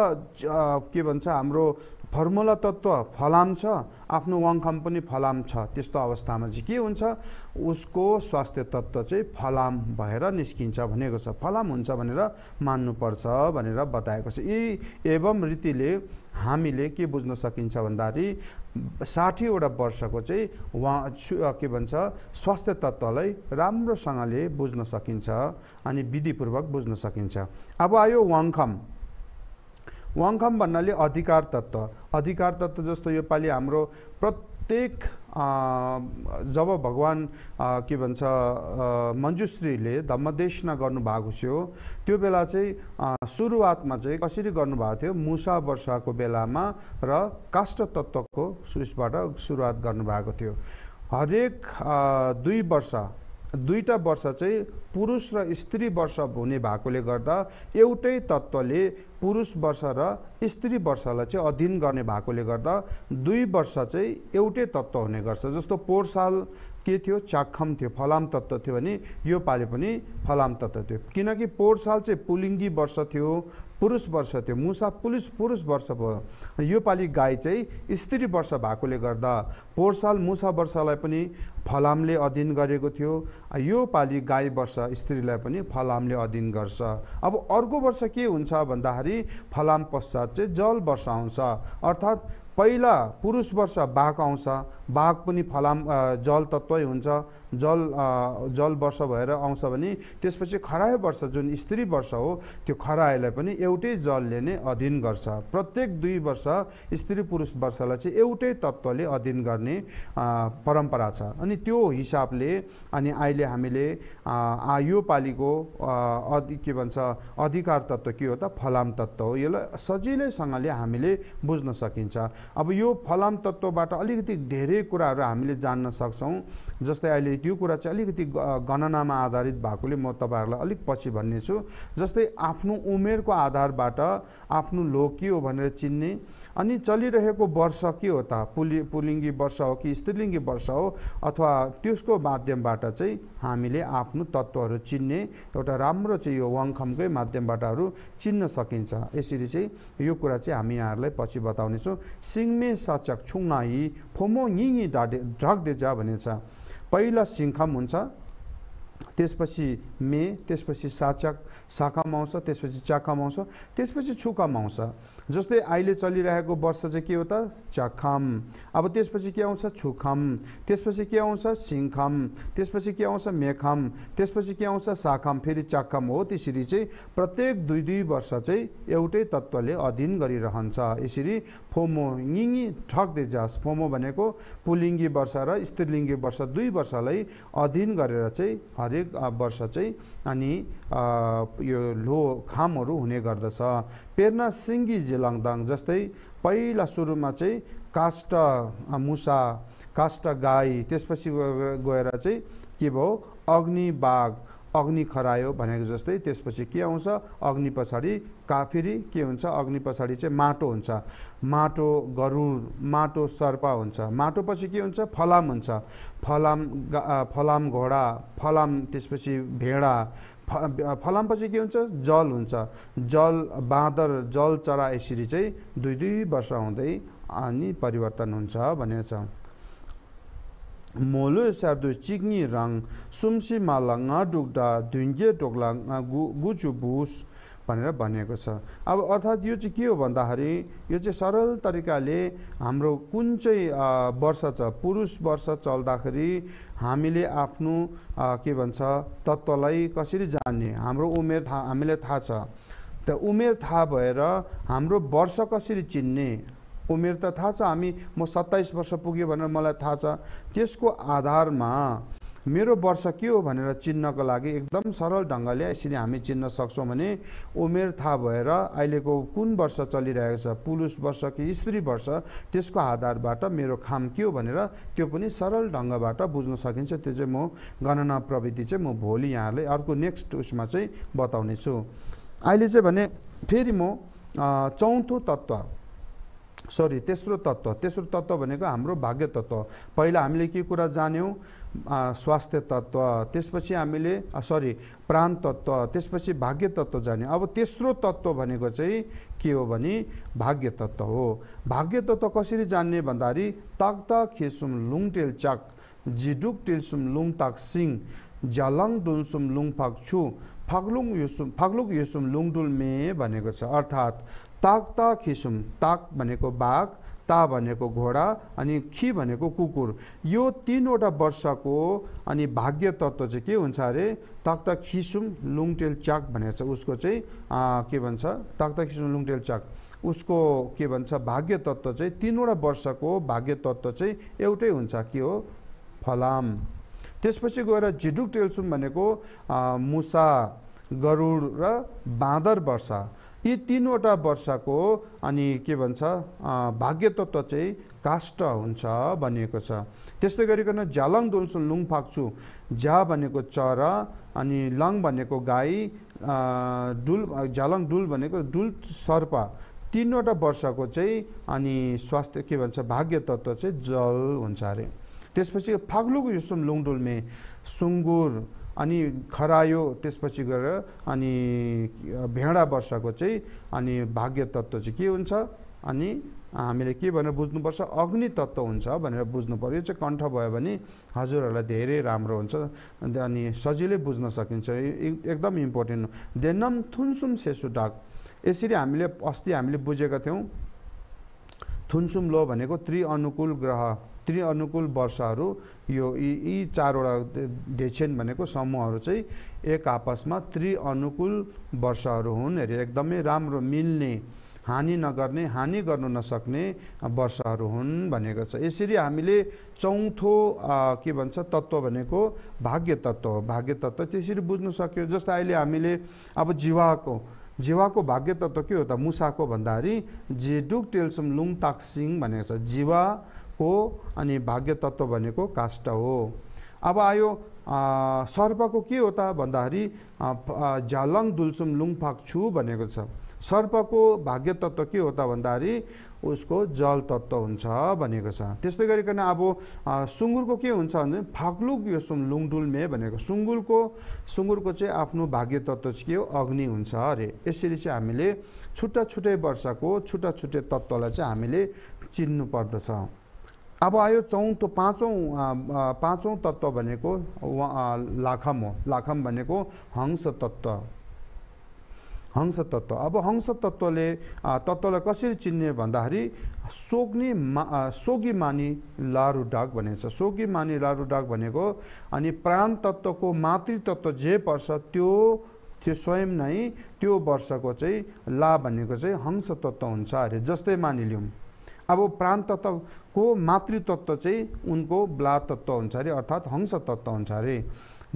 के भन्छ हाम्रो फर्मुला तत्त्व फलाम छ आफ्नो वाङखम पनि फलाम छ त्यस्तो अवस्थामा चाहिँ के हुन्छ उसको स्वास्थ्य तत्त्व चाहिँ फलाम भएर निस्किन्छ भनेको छ फलाम हुन्छ भनेर मान्नुपर्छ भनेर बताएको छ यी एवं रीतिले हामीले के बुझ्न सकिन्छ भन्दाखेरि साठीवटा वर्षको चाहिँ उहाँ के भन्छ स्वास्थ्य तत्त्वलाई राम्रोसँगले बुझ्न सकिन्छ अनि विधिपूर्वक बुझ्न सकिन्छ अब आयो वाङखम वाङखम भन्नाले अधिकार तत्त्व अधिकार तत्त्व जस्तो योपालि हाम्रो प्रत्येक जब भगवान् के भन्छ मन्जुश्रीले धम्मदेशना गर्नुभएको थियो त्यो बेला चाहिँ सुरुवातमा चाहिँ कसरी गर्नुभएको थियो मुसा वर्षाको बेलामा र काष्ट तत्त्वको सुसबाट सुरुवात गर्नुभएको थियो हरेक दुई वर्ष दुईवटा वर्ष चाहिँ पुरुष र स्त्री वर्ष हुने भएकोले गर्दा एउटै तत्त्वले पुरुष वर्ष र स्त्री वर्षलाई चाहिँ अधीन गर्ने भएकोले गर्दा दुई वर्ष चाहिँ एउटै तत्त्व हुने गर्छ जस्तो पोहोर साल के थियो चाखम थियो फलाम तत्त्व थियो भने यो पालि पनि फलाम तत्त्व थियो किनकि पोहोर साल चाहिँ पुलिङ्गी वर्ष थियो पुरुष वर्ष थियो मुसा पुलिस पुरुष वर्ष भयो योपालि गाई चाहिँ स्त्री वर्ष भएकोले गर्दा पोहोर साल मुसा वर्षलाई पनि फलामले अधीन गरेको थियो यो योपालि गाई वर्ष स्त्रीलाई पनि फलामले अधीन गर्छ अब अर्को वर्ष के हुन्छ भन्दाखेरि फलाम पश्चात चाहिँ जल वर्ष आउँछ अर्थात् पहिला पुरुष वर्ष बाघ आउँछ बाघ पनि फलाम जल तत्वै हुन्छ जल जल वर्ष भएर आउँछ भने त्यसपछि खराय वर्ष जुन स्त्री वर्ष हो त्यो खरायलाई पनि एउटै जलले नै अधीन गर्छ प्रत्येक दुई वर्ष स्त्री पुरुष वर्षलाई चाहिँ एउटै तत्त्वले अधीन गर्ने परम्परा छ अनि त्यो हिसाबले अनि अहिले हामीले यो पालिको के भन्छ अधिकार तत्त्व के हो त फलाम तत्त्व हो यसलाई सजिलैसँगले हामीले बुझ्न सकिन्छ अब यो फलाम तत्त्वबाट अलिकति धेरै कुराहरू हामीले जान्न सक्छौँ जस्तै अहिले त्यो कुरा चाहिँ अलिकति गणनामा आधारित भएकोले म तपाईँहरूलाई अलिक पछि भन्ने छु जस्तै आफ्नो उमेरको आधारबाट आफ्नो लो के हो भनेर चिन्ने अनि चलिरहेको वर्ष के हो त पुलि पुलिङ्गी वर्ष हो कि स्त्रीलिङ्गी वर्ष हो अथवा त्यसको माध्यमबाट चाहिँ हामीले आफ्नो तत्त्वहरू चिन्ने एउटा राम्रो चाहिँ यो वङखमकै माध्यमबाटहरू चिन्न सकिन्छ यसरी चाहिँ यो कुरा चाहिँ हामी यहाँहरूलाई पछि बताउनेछौँ सिङ्मे सचक छुङ्गाई फोमो यिङ ढाडे ढ्राक्दै जा भनेछ पहिला सिङ्खम हुन्छ त्यसपछि मे त्यसपछि साचक साकाम आउँछ त्यसपछि चाकाम आउँछ त्यसपछि छुकाम आउँछ जस्तै अहिले चलिरहेको वर्ष चाहिँ के हो त चाखाम अब त्यसपछि के आउँछ छुखाम त्यसपछि के आउँछ सिङखाम त्यसपछि के आउँछ मेखाम त्यसपछि के आउँछ साखाम फेरि चाखाम हो त्यसरी चाहिँ प्रत्येक दुई दुई वर्ष चाहिँ एउटै तत्त्वले अधीन गरिरहन्छ यसरी फोमो यिङ ठक्दै जास फोमो भनेको पुलिङ्गी वर्ष र स्त्रीलिङ्गी वर्ष दुई वर्षलाई अधीन गरेर चाहिँ हरेक वर्ष चाहिँ अनि यो लो खामहरू हुने गर्दछ पेर्ना सिङ्गी जिलाङदाङ जस्तै पहिला सुरुमा चाहिँ काष्ट मुसा काष्ट गाई त्यसपछि गएर चाहिँ के भयो अग्निबाघ अग्नि खरायो भनेको जस्तै त्यसपछि के आउँछ अग्नि पछाडि काफिरी के हुन्छ अग्नि पछाडि चाहिँ माटो हुन्छ माटो गरुड माटो सर्प हुन्छ माटो पछि के हुन्छ फलाम हुन्छ फलाम फलाम घोडा फलाम त्यसपछि भेडा फलाम पछि के हुन्छ जल हुन्छ जल बाँदर जल चरा यसरी चाहिँ दुई दुई वर्ष हुँदै अनि परिवर्तन हुन्छ भनेको छ molo sardo chikni rang sumshi mala डुग्दा dhukda dhungye गु nga भनेर भनेको छ अब अर्थात् यो चाहिँ के हो भन्दाखेरि यो चाहिँ सरल तरिकाले हाम्रो कुन चाहिँ वर्ष छ पुरुष वर्ष चल्दाखेरि हामीले आफ्नो के भन्छ तत्त्वलाई कसरी जान्ने हाम्रो उमेर थाहा हामीलाई थाहा छ त उमेर थाहा भएर हाम्रो वर्ष कसरी चिन्ने उमेर त थाहा छ हामी म सत्ताइस वर्ष पुग्यो भनेर मलाई थाहा छ त्यसको आधारमा मेरो वर्ष के हो भनेर चिन्नको लागि एकदम सरल ढङ्गले यसरी हामी चिन्न सक्छौँ भने उमेर थाहा भएर अहिलेको कुन वर्ष चलिरहेको छ पुरुष वर्ष कि स्त्री वर्ष त्यसको आधारबाट मेरो खाम के हो भनेर त्यो पनि सरल ढङ्गबाट बुझ्न सकिन्छ त्यो चाहिँ म गणना प्रविधि चाहिँ म भोलि यहाँहरूलाई अर्को नेक्स्ट उसमा चाहिँ बताउने छु अहिले चाहिँ भने फेरि म चौथो तत्त्व सरी तेस्रो तत्त्व तेस्रो तत्त्व भनेको हाम्रो भाग्य तत्त्व पहिला हामीले के कुरा जान्यौँ स्वास्थ्य तत्त्व त्यसपछि हामीले सरी प्राण तत्त्व त्यसपछि भाग्य तत्त्व जान्यौँ अब तेस्रो तत्त्व भनेको चाहिँ के हो भने भाग्य तत्त्व हो भाग्य तत्त्व कसरी जान्ने भन्दाखेरि ताक त खेसुम लुङटेल चाक जिडुक टेल्सुम लुङ ताक सिङ झ्यालङ डुल्सुम लुङ फाक छु फाग्लुङ युसुम फाग्लुङ युसुम लुङडुल मे भनेको छ अर्थात् ताक ता खिसुम ताक भनेको बाघ ता भनेको घोडा अनि खि भनेको कुकुर यो तिनवटा वर्षको अनि भाग्य तत्त्व चाहिँ के हुन्छ अरे ताक्ता खिसुम लुङटेल चाक भनेर चाहिँ उसको चाहिँ के भन्छ ताक्ता खिसुम लुङटेल चाक उसको के भन्छ भाग्य तत्त्व चाहिँ तिनवटा वर्षको भाग्य तत्त्व चाहिँ एउटै हुन्छ के हो फलाम त्यसपछि गएर झिडुक टेल्सुम भनेको मुसा गरुड र बाँदर वर्षा यी तिनवटा वर्षको अनि के भन्छ भाग्य तत्त्व चाहिँ काष्ट हुन्छ भनिएको छ त्यस्तै गरिकन झ्यालङ दोल्सो लुङ फाक्छु झ्या भनेको चरा अनि लङ भनेको गाई डुल झ्यालङ डुल भनेको डुल सर्प तिनवटा वर्षको चाहिँ अनि स्वास्थ्य के भन्छ भाग्य तत्त्व चाहिँ जल हुन्छ अरे त्यसपछि फाग्लुको सुन लुङडुलमे सुँगुर अनि खरायो त्यसपछि गएर अनि भेडा वर्षको चाहिँ अनि भाग्य तत्त्व चाहिँ के हुन्छ अनि हामीले के भनेर बुझ्नुपर्छ अग्नि तत्त्व हुन्छ भनेर बुझ्नु पऱ्यो यो चाहिँ कण्ठ भयो भने हजुरहरूलाई धेरै राम्रो हुन्छ अनि सजिलै बुझ्न सकिन्छ एकदम इम्पोर्टेन्ट हो देनम थुनसुम सेसु डाक यसरी हामीले अस्ति हामीले बुझेका थियौँ थुनसुम लो भनेको त्रिअनुकूल ग्रह त्रिअनुकूल वर्षहरू यो यी यी चारवटा डेक्षेन भनेको समूहहरू चाहिँ एक आपसमा त्रिअनुकूल वर्षहरू हुन् अरे एकदमै राम्रो मिल्ने हानि नगर्ने हानि गर्नु नसक्ने वर्षहरू हुन् भनेको छ यसरी हामीले चौथो के भन्छ तत्त्व भनेको भाग्य तत्त्व हो भाग्य तत्त्व त्यसरी बुझ्नु सक्यो जस्तै अहिले हामीले अब जिवाको जिवाको भाग्य तत्त्व के हो त मुसाको भन्दाखेरि जेडुक टेल्सम लुङ ताक्सिङ भनेको छ जिवा हो अनि भाग्य तत्त्व भनेको काष्ठ हो अब आयो सर्पको के हो त भन्दाखेरि झालङ दुल्सुम लुङफाक छु भनेको छ सर्पको भाग्य तत्त्व के हो त भन्दाखेरि उसको जल तत्त्व हुन्छ भनेको छ त्यस्तै गरिकन अब सुँगुरको के हुन्छ भने फाक्लुक यो सुम लुङडुल्मे भनेको सुँगुरको सुँगुरको चाहिँ आफ्नो भाग्य तत्त्व चाहिँ के हो अग्नि हुन्छ अरे यसरी चाहिँ हामीले छुट्टा छुट्टै वर्षको छुट्टा छुट्टै तत्त्वलाई चाहिँ हामीले चिन्नु पर्दछ अब आयो चौथो पाँचौँ पाँचौँ तत्त्व भनेको लाखम हो लाखम भनेको हंस तत्त्व हंस तत्त्व अब हंस तत्त्वले तत्त्वलाई कसरी चिन्ने भन्दाखेरि सोग्ने मा सोगी मानी लारु डाक भनिन्छ सोगी मानी लारु डाक भनेको अनि प्राण तत्त्वको मातृतत्त्व जे पर्छ त्यो त्यो स्वयं नै त्यो वर्षको चाहिँ ला भनेको चाहिँ हंस तत्त्व हुन्छ अरे जस्तै मानिलिउँ अब प्राण तत्त्वको मातृतत्त्व चाहिँ उनको ब्ला तत्त्व हुन्छ अरे अर्थात् हंस तत्त्व हुन्छ अरे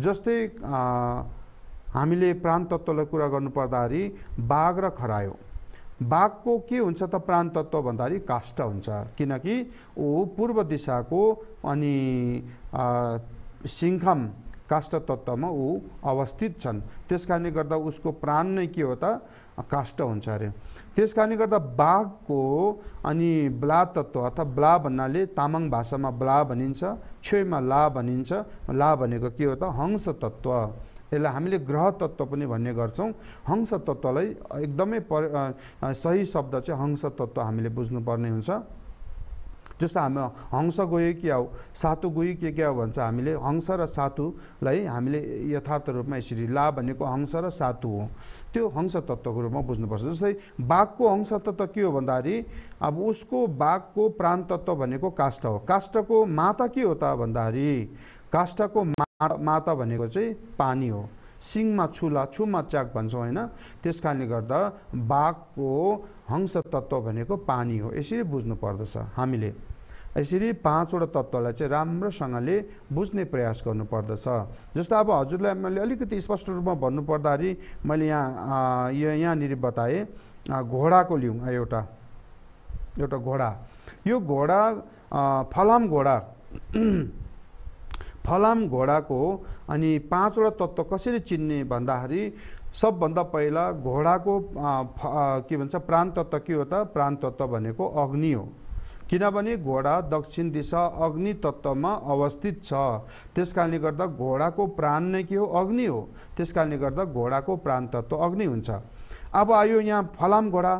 जस्तै हामीले प्राण तत्त्वलाई कुरा गर्नुपर्दाखेरि बाघ र खरायो बाघको के हुन्छ त प्राण तत्त्व भन्दाखेरि काष्ठ हुन्छ किनकि ऊ पूर्व दिशाको अनि सिङ्खम काष्ट तत्त्वमा ऊ अवस्थित छन् त्यस कारणले गर्दा उसको प्राण नै के हो त काष्ठ हुन्छ अरे त्यस कारणले गर्दा बाघको अनि ब्ला तत्त्व अर्थात् ब्ला भन्नाले तामाङ भाषामा ब्ला भनिन्छ छेउमा ला भनिन्छ ला भनेको के हो त हंस तत्त्व यसलाई हामीले ग्रह तत्त्व पनि भन्ने गर्छौँ हंस तत्त्वलाई एकदमै पर सही शब्द चाहिँ हंस तत्त्व हामीले बुझ्नुपर्ने हुन्छ जस्तो हामी हंस गयो कि आऊ सातु गयो के क्या हो भन्छ हामीले हंस र सातुलाई हामीले यथार्थ रूपमा यसरी ला भनेको हंस र सातु हो त्यो हंस तत्त्वको रूपमा बुझ्नुपर्छ जस्तै बाघको हंस तत्त्व के हो भन्दाखेरि अब उसको बाघको प्राण तत्त्व भनेको काष्ठ हो काष्ठको माता के हो त भन्दाखेरि काष्ठको माता भनेको चाहिँ पानी हो सिङमा छुला छुमा च्याक भन्छौँ होइन त्यस कारणले गर्दा बाघको हंस तत्त्व भनेको पानी हो यसरी बुझ्नु पर्दछ हामीले यसरी पाँचवटा तत्त्वलाई चाहिँ राम्रोसँगले बुझ्ने प्रयास गर्नुपर्दछ जस्तो अब हजुरलाई मैले अलिकति स्पष्ट रूपमा भन्नुपर्दाखेरि मैले यहाँ यो यहाँनिर बताएँ घोडाको लिउँ एउटा एउटा घोडा यो घोडा फलाम घोडा फलाम घोडाको अनि पाँचवटा तत्त्व कसरी चिन्ने भन्दाखेरि सबभन्दा पहिला घोडाको के भन्छ प्राण तत्त्व के हो त प्राण तत्त्व भनेको अग्नि हो किनभने घोडा दक्षिण दिशा अग्नि तत्त्वमा अवस्थित छ त्यस कारणले गर्दा घोडाको प्राण नै के हो अग्नि हो त्यस कारणले गर्दा घोडाको प्राण तत्त्व अग्नि हुन्छ अब आयो यहाँ फलाम घोडा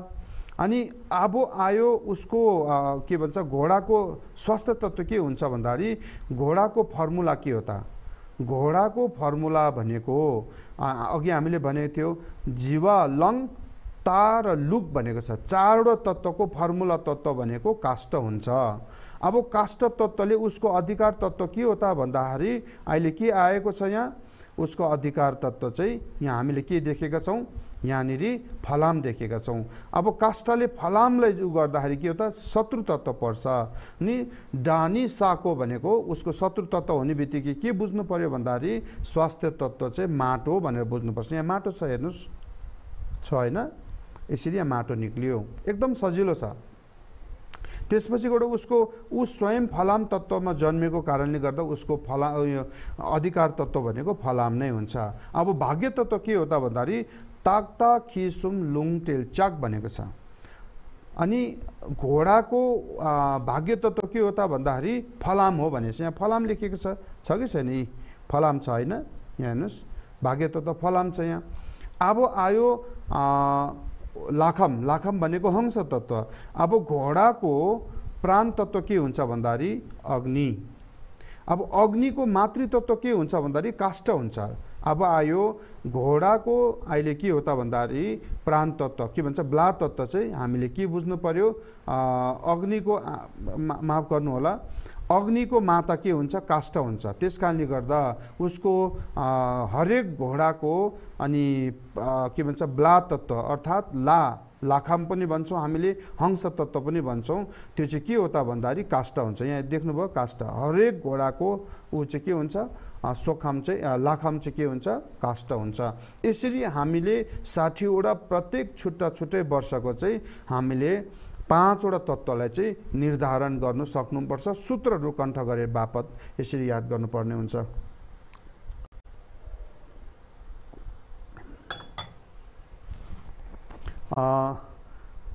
अनि अब आयो उसको आ, के भन्छ घोडाको स्वास्थ्य तत्त्व के हुन्छ भन्दाखेरि घोडाको फर्मुला के हो त घोडाको फर्मुला भनेको अघि हामीले भनेको थियो जीवा लङ ता र लुक भनेको छ चारवटा तत्त्वको फर्मुला तत्त्व भनेको काष्ट हुन्छ अब काष्ट तत्त्वले उसको अधिकार तत्त्व के हो त भन्दाखेरि अहिले के आएको छ यहाँ उसको अधिकार तत्त्व चाहिँ यहाँ हामीले के देखेका छौँ यहाँनिर फलाम देखेका छौँ अब काष्ठले फलामलाई जो गर्दाखेरि के हो त शत्रु तत्त्व पर्छ नि डानी साको भनेको उसको शत्रु तत्त्व हुने बित्तिकै के बुझ्नु पऱ्यो भन्दाखेरि स्वास्थ्य तत्त्व चाहिँ माटो भनेर बुझ्नुपर्छ यहाँ माटो छ हेर्नुहोस् छ होइन यसरी यहाँ माटो निक्लियो एकदम सजिलो छ त्यसपछिबाट उसको ऊ स्वयं फलाम तत्त्वमा जन्मेको कारणले गर्दा उसको फला अधिकार तत्त्व भनेको फलाम नै हुन्छ अब भाग्य तत्त्व के हो त भन्दाखेरि ताक्ता खिसुम लुङटेल चाक भनेको छ अनि घोडाको भाग्य तत्त्व के हो त भन्दाखेरि फलाम हो चाहिँ यहाँ फलाम लेखिएको छ छ कि छैन यी फलाम छ होइन यहाँ हेर्नुहोस् भाग्य तत्त्व फलाम छ यहाँ अब आयो लाखम लाखम भनेको हंस तत्त्व अब घोडाको प्राण तत्त्व के हुन्छ भन्दाखेरि अग्नि अब अग्निको मातृतत्त्व के हुन्छ भन्दाखेरि काष्ठ हुन्छ अब आयो घोडाको अहिले के हो त भन्दाखेरि प्राण तत्त्व के भन्छ ब्ला तत्त्व चाहिँ हामीले के बुझ्नु पर्यो अग्निको माफ गर्नुहोला अग्निको माता के हुन्छ काष्ट हुन्छ त्यस कारणले गर्दा उसको हरेक घोडाको अनि के भन्छ ब्ला तत्त्व अर्थात् ला लाखाम पनि भन्छौँ हामीले हंस तत्त्व पनि भन्छौँ त्यो चाहिँ के हो त भन्दाखेरि काष्ट हुन्छ यहाँ देख्नुभयो काष्ट हरेक घोडाको ऊ चाहिँ के हुन्छ सोखाम चाहिँ लाखाम चाहिँ के हुन्छ काष्ट हुन्छ यसरी हामीले साठीवटा प्रत्येक छुट्टा छुट्टै वर्षको चाहिँ हामीले पाँचवटा तत्त्वलाई चाहिँ निर्धारण गर्नु सक्नुपर्छ सूत्रहरू कण्ठ गरे बापत यसरी याद गर्नुपर्ने हुन्छ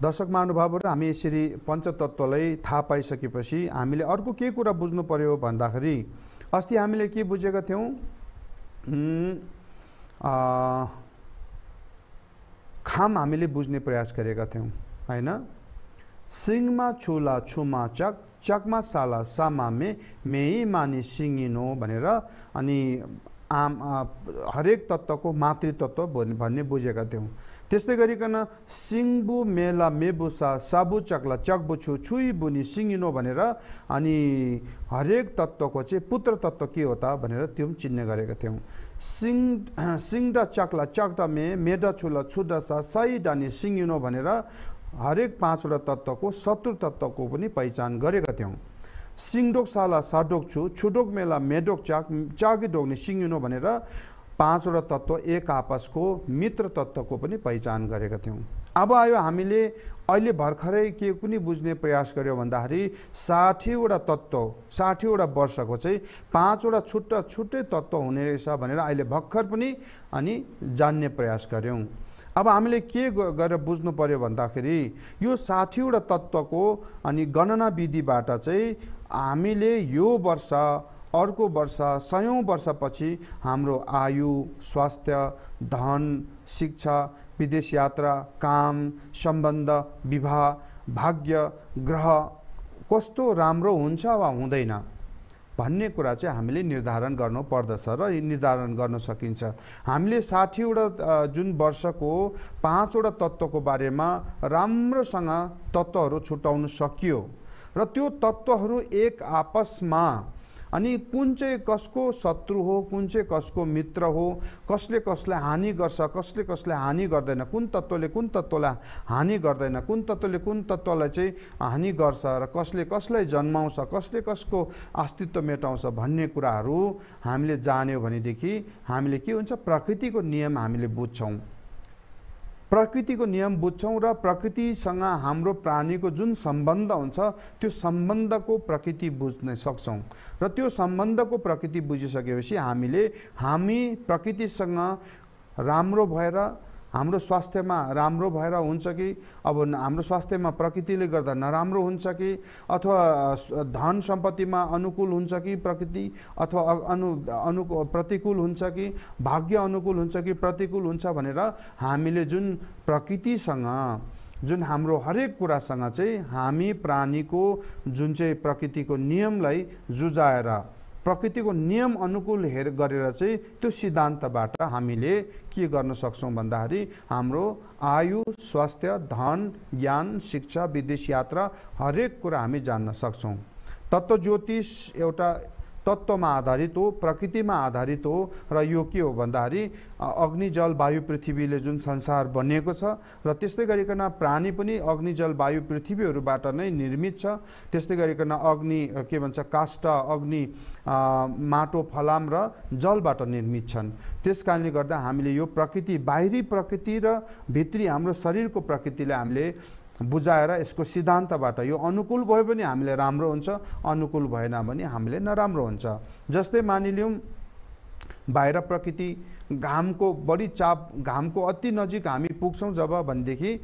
दर्शक महानुभावहरू हामी यसरी पञ्चतत्त्वलाई थाहा पाइसकेपछि हामीले अर्को के कुरा बुझ्नु पर्यो भन्दाखेरि अस्ति हामीले के बुझेका थियौँ खाम हामीले बुझ्ने प्रयास गरेका थियौँ होइन सिङमा छोला छुमा चक चकमा साला सामा मे मेही मानि सिङ्गिनो भनेर अनि आम हरेक तत्त्वको मातृतत्त्व भन्ने बुझेका थियौँ त्यस्तै गरिकन सिङ्बु मेला मेबुसा साबु चक्ला चकबुछु छुई बुनि सिङ्गिनो भनेर अनि हरेक तत्त्वको चाहिँ पुत्र तत्त्व के हो त भनेर त्यो पनि चिन्ने गरेका थियौँ सिङ सिङ्डा चक्ला चक्टा मे मेडा छुला छुडसा सही डानी सिङ्गिनो भनेर हरेक पाँचवटा तत्त्वको शत्रु तत्त्वको पनि पहिचान गरेका थियौँ सिङडोक साला साडोक छु छुडोक मेला मेडोक चाक चाकिडोक नि सिङ्गिनो भनेर पाँचवटा तत्त्व एक आपसको मित्र तत्त्वको पनि पहिचान गरेका थियौँ अब आयो हामीले अहिले भर्खरै के पनि बुझ्ने प्रयास गऱ्यौँ भन्दाखेरि साठीवटा तत्त्व साठीवटा वर्षको चाहिँ पाँचवटा छुट्टा छुट्टै तत्त्व हुने रहेछ भनेर अहिले भर्खर पनि अनि जान्ने प्रयास गऱ्यौँ अब हामीले के गरेर बुझ्नु पर्यो भन्दाखेरि यो साठीवटा तत्त्वको अनि गणना विधिबाट चाहिँ हामीले यो वर्ष अर्को वर्ष सयौँ वर्षपछि हाम्रो आयु स्वास्थ्य धन शिक्षा विदेश यात्रा काम सम्बन्ध विवाह भाग्य ग्रह कस्तो राम्रो हुन्छ वा हुँदैन भन्ने कुरा चाहिँ हामीले निर्धारण गर्नु पर्दछ र निर्धारण गर्न सकिन्छ हामीले साठीवटा जुन वर्षको पाँचवटा तत्त्वको बारेमा राम्रोसँग तत्त्वहरू छुट्याउनु सकियो र त्यो तत्त्वहरू एक आपसमा अनि कुन चाहिँ कसको शत्रु हो कुन चाहिँ कसको मित्र हो कसले कसलाई हानि गर्छ कसले कसलाई हानि गर्दैन कुन तत्त्वले कुन तत्त्वलाई हानि गर्दैन कुन तत्त्वले कुन तत्त्वलाई चाहिँ हानि गर्छ र कसले कसलाई जन्माउँछ कसले कसको अस्तित्व मेटाउँछ भन्ने कुराहरू हामीले जान्यौँ भनेदेखि हामीले के हुन्छ प्रकृतिको नियम हामीले बुझ्छौँ प्रकृतिको नियम बुझ्छौँ र प्रकृतिसँग हाम्रो प्राणीको जुन सम्बन्ध हुन्छ त्यो सम्बन्धको प्रकृति बुझ्न सक्छौँ र त्यो सम्बन्धको प्रकृति बुझिसकेपछि हामीले हामी प्रकृतिसँग राम्रो भएर हाम्रो स्वास्थ्यमा राम्रो भएर हुन्छ कि अब हाम्रो स्वास्थ्यमा प्रकृतिले गर्दा नराम्रो हुन्छ कि अथवा धन सम्पत्तिमा अनुकूल हुन्छ कि प्रकृति अथवा अनु अनु प्रतिकूल हुन्छ कि भाग्य अनुकूल हुन्छ कि प्रतिकूल हुन्छ भनेर हामीले जुन प्रकृतिसँग जुन हाम्रो हरेक कुरासँग चाहिँ हामी प्राणीको जुन चाहिँ प्रकृतिको नियमलाई जुझाएर प्रकृतिको नियम अनुकूल हेर गरेर चाहिँ त्यो सिद्धान्तबाट हामीले के गर्न सक्छौँ भन्दाखेरि हाम्रो आयु स्वास्थ्य धन ज्ञान शिक्षा विदेश यात्रा हरेक कुरा हामी जान्न सक्छौँ तत्त्व ज्योतिष एउटा तत्त्वमा आधारित हो प्रकृतिमा आधारित हो र यो के हो भन्दाखेरि अग्नि जल वायु पृथ्वीले जुन संसार बनिएको छ र त्यस्तै गरिकन प्राणी पनि अग्नि जल वायु पृथ्वीहरूबाट नै निर्मित छ त्यस्तै गरिकन अग्नि के भन्छ काष्ठ अग्नि माटो फलाम र जलबाट निर्मित छन् त्यस गर्दा हामीले यो प्रकृति बाहिरी प्रकृति र भित्री हाम्रो शरीरको प्रकृतिलाई हामीले बुझाएर यसको सिद्धान्तबाट यो अनुकूल भयो भने हामीले राम्रो हुन्छ अनुकूल भएन भने हामीले नराम्रो हुन्छ जस्तै मानिलिउँ बाहिर प्रकृति घामको बढी चाप घामको अति नजिक हामी पुग्छौँ जब भनेदेखि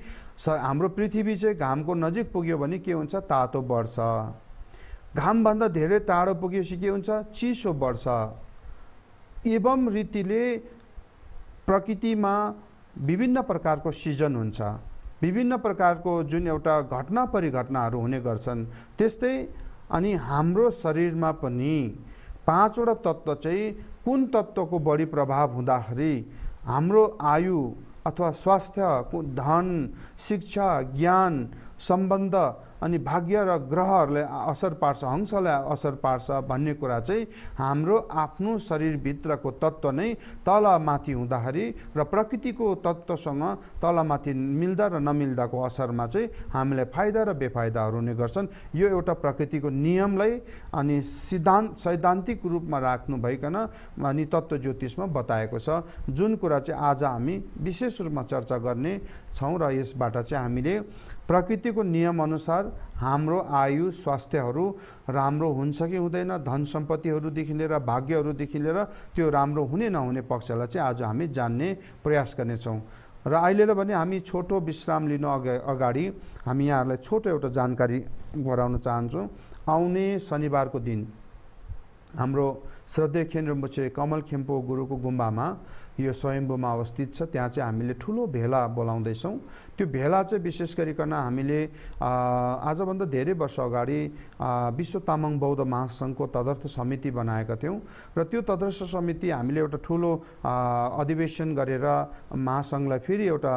स हाम्रो पृथ्वी चाहिँ घामको नजिक पुग्यो भने के हुन्छ तातो बढ्छ घामभन्दा धेरै टाढो पुगेपछि के हुन्छ चिसो बढ्छ एवं रीतिले प्रकृतिमा विभिन्न प्रकारको सिजन हुन्छ विभिन्न प्रकारको जुन एउटा घटना परिघटनाहरू हुने गर्छन् त्यस्तै अनि हाम्रो शरीरमा पनि पाँचवटा तत्त्व चाहिँ कुन तत्त्वको बढी प्रभाव हुँदाखेरि हाम्रो आयु अथवा स्वास्थ्य धन शिक्षा ज्ञान सम्बन्ध अनि भाग्य र ग्रहहरूले असर पार्छ हंसलाई असर पार्छ भन्ने कुरा चाहिँ हाम्रो आफ्नो शरीरभित्रको तत्त्व नै तलमाथि हुँदाखेरि र प्रकृतिको तत्त्वसँग तलमाथि मिल्दा र नमिल्दाको असरमा चाहिँ हामीलाई फाइदा र बेफाइदाहरू हुने गर्छन् यो एउटा प्रकृतिको नियमलाई अनि सिद्धान्त सैद्धान्तिक रूपमा राख्नु भइकन अनि तत्त्व ज्योतिषमा बताएको छ जुन कुरा चाहिँ आज हामी विशेष रूपमा चर्चा गर्ने छौँ र यसबाट चाहिँ हामीले प्रकृतिको नियमअनुसार हाम्रो आयु स्वास्थ्यहरू राम्रो हुन्छ कि हुँदैन धन सम्पत्तिहरूदेखि लिएर भाग्यहरूदेखि लिएर त्यो राम्रो हुने नहुने पक्षलाई चाहिँ आज हामी जान्ने प्रयास गर्नेछौँ र अहिले भने हामी छोटो विश्राम लिनु अगा अगाडि हामी यहाँहरूलाई छोटो एउटा जानकारी गराउन चाहन्छौँ आउने शनिबारको दिन हाम्रो श्रद्धेय केन्द्र मुचे कमल खेम्पो गुरुको गुम्बामा यो स्वयम्भूमा अवस्थित छ त्यहाँ चाहिँ हामीले ठुलो भेला बोलाउँदैछौँ त्यो भेला चाहिँ विशेष गरिकन हामीले आजभन्दा धेरै वर्ष अगाडि विश्व तामाङ बौद्ध महासङ्घको तदर्थ समिति बनाएका थियौँ र त्यो तदर्थ समिति हामीले एउटा ठुलो अधिवेशन गरेर महासङ्घलाई फेरि एउटा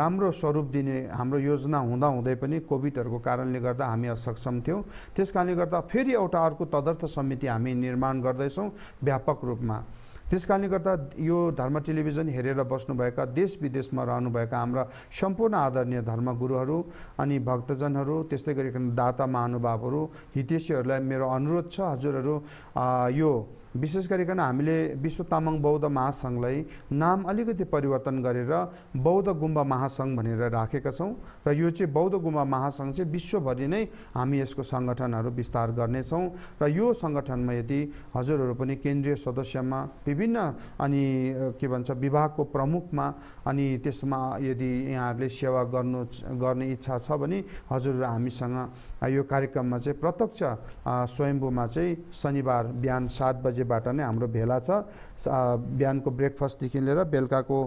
राम्रो स्वरूप दिने हाम्रो योजना हुँदाहुँदै पनि कोभिडहरूको कारणले गर्दा हामी असक्षम थियौँ त्यस कारणले गर्दा फेरि एउटा अर्को तदर्थ समिति हामी निर्माण गर्दैछौँ व्यापक रूपमा त्यस कारणले गर्दा यो धर्म टेलिभिजन हेरेर बस्नुभएका देश विदेशमा रहनुभएका हाम्रा सम्पूर्ण आदरणीय धर्मगुरुहरू अनि भक्तजनहरू त्यस्तै गरिकन दाता महानुभावहरू हितेशीहरूलाई मेरो अनुरोध छ हजुरहरू यो विशेष गरिकन हामीले विश्व तामाङ बौद्ध महासङ्घलाई नाम अलिकति परिवर्तन गरेर बौद्ध गुम्बा महासङ्घ भनेर राखेका छौँ र यो चाहिँ बौद्ध गुम्बा महासङ्घ चाहिँ विश्वभरि नै हामी यसको सङ्गठनहरू विस्तार गर्नेछौँ र यो सङ्गठनमा यदि हजुरहरू पनि केन्द्रीय सदस्यमा विभिन्न अनि के भन्छ विभागको प्रमुखमा अनि त्यसमा यदि यहाँहरूले सेवा गर्नु गर्ने इच्छा छ भने हजुरहरू हामीसँग यो कार्यक्रममा चाहिँ प्रत्यक्ष स्वयम्भूमा चाहिँ शनिबार बिहान सात बजेबाट नै हाम्रो भेला छ बिहानको ब्रेकफास्टदेखि लिएर बेलुकाको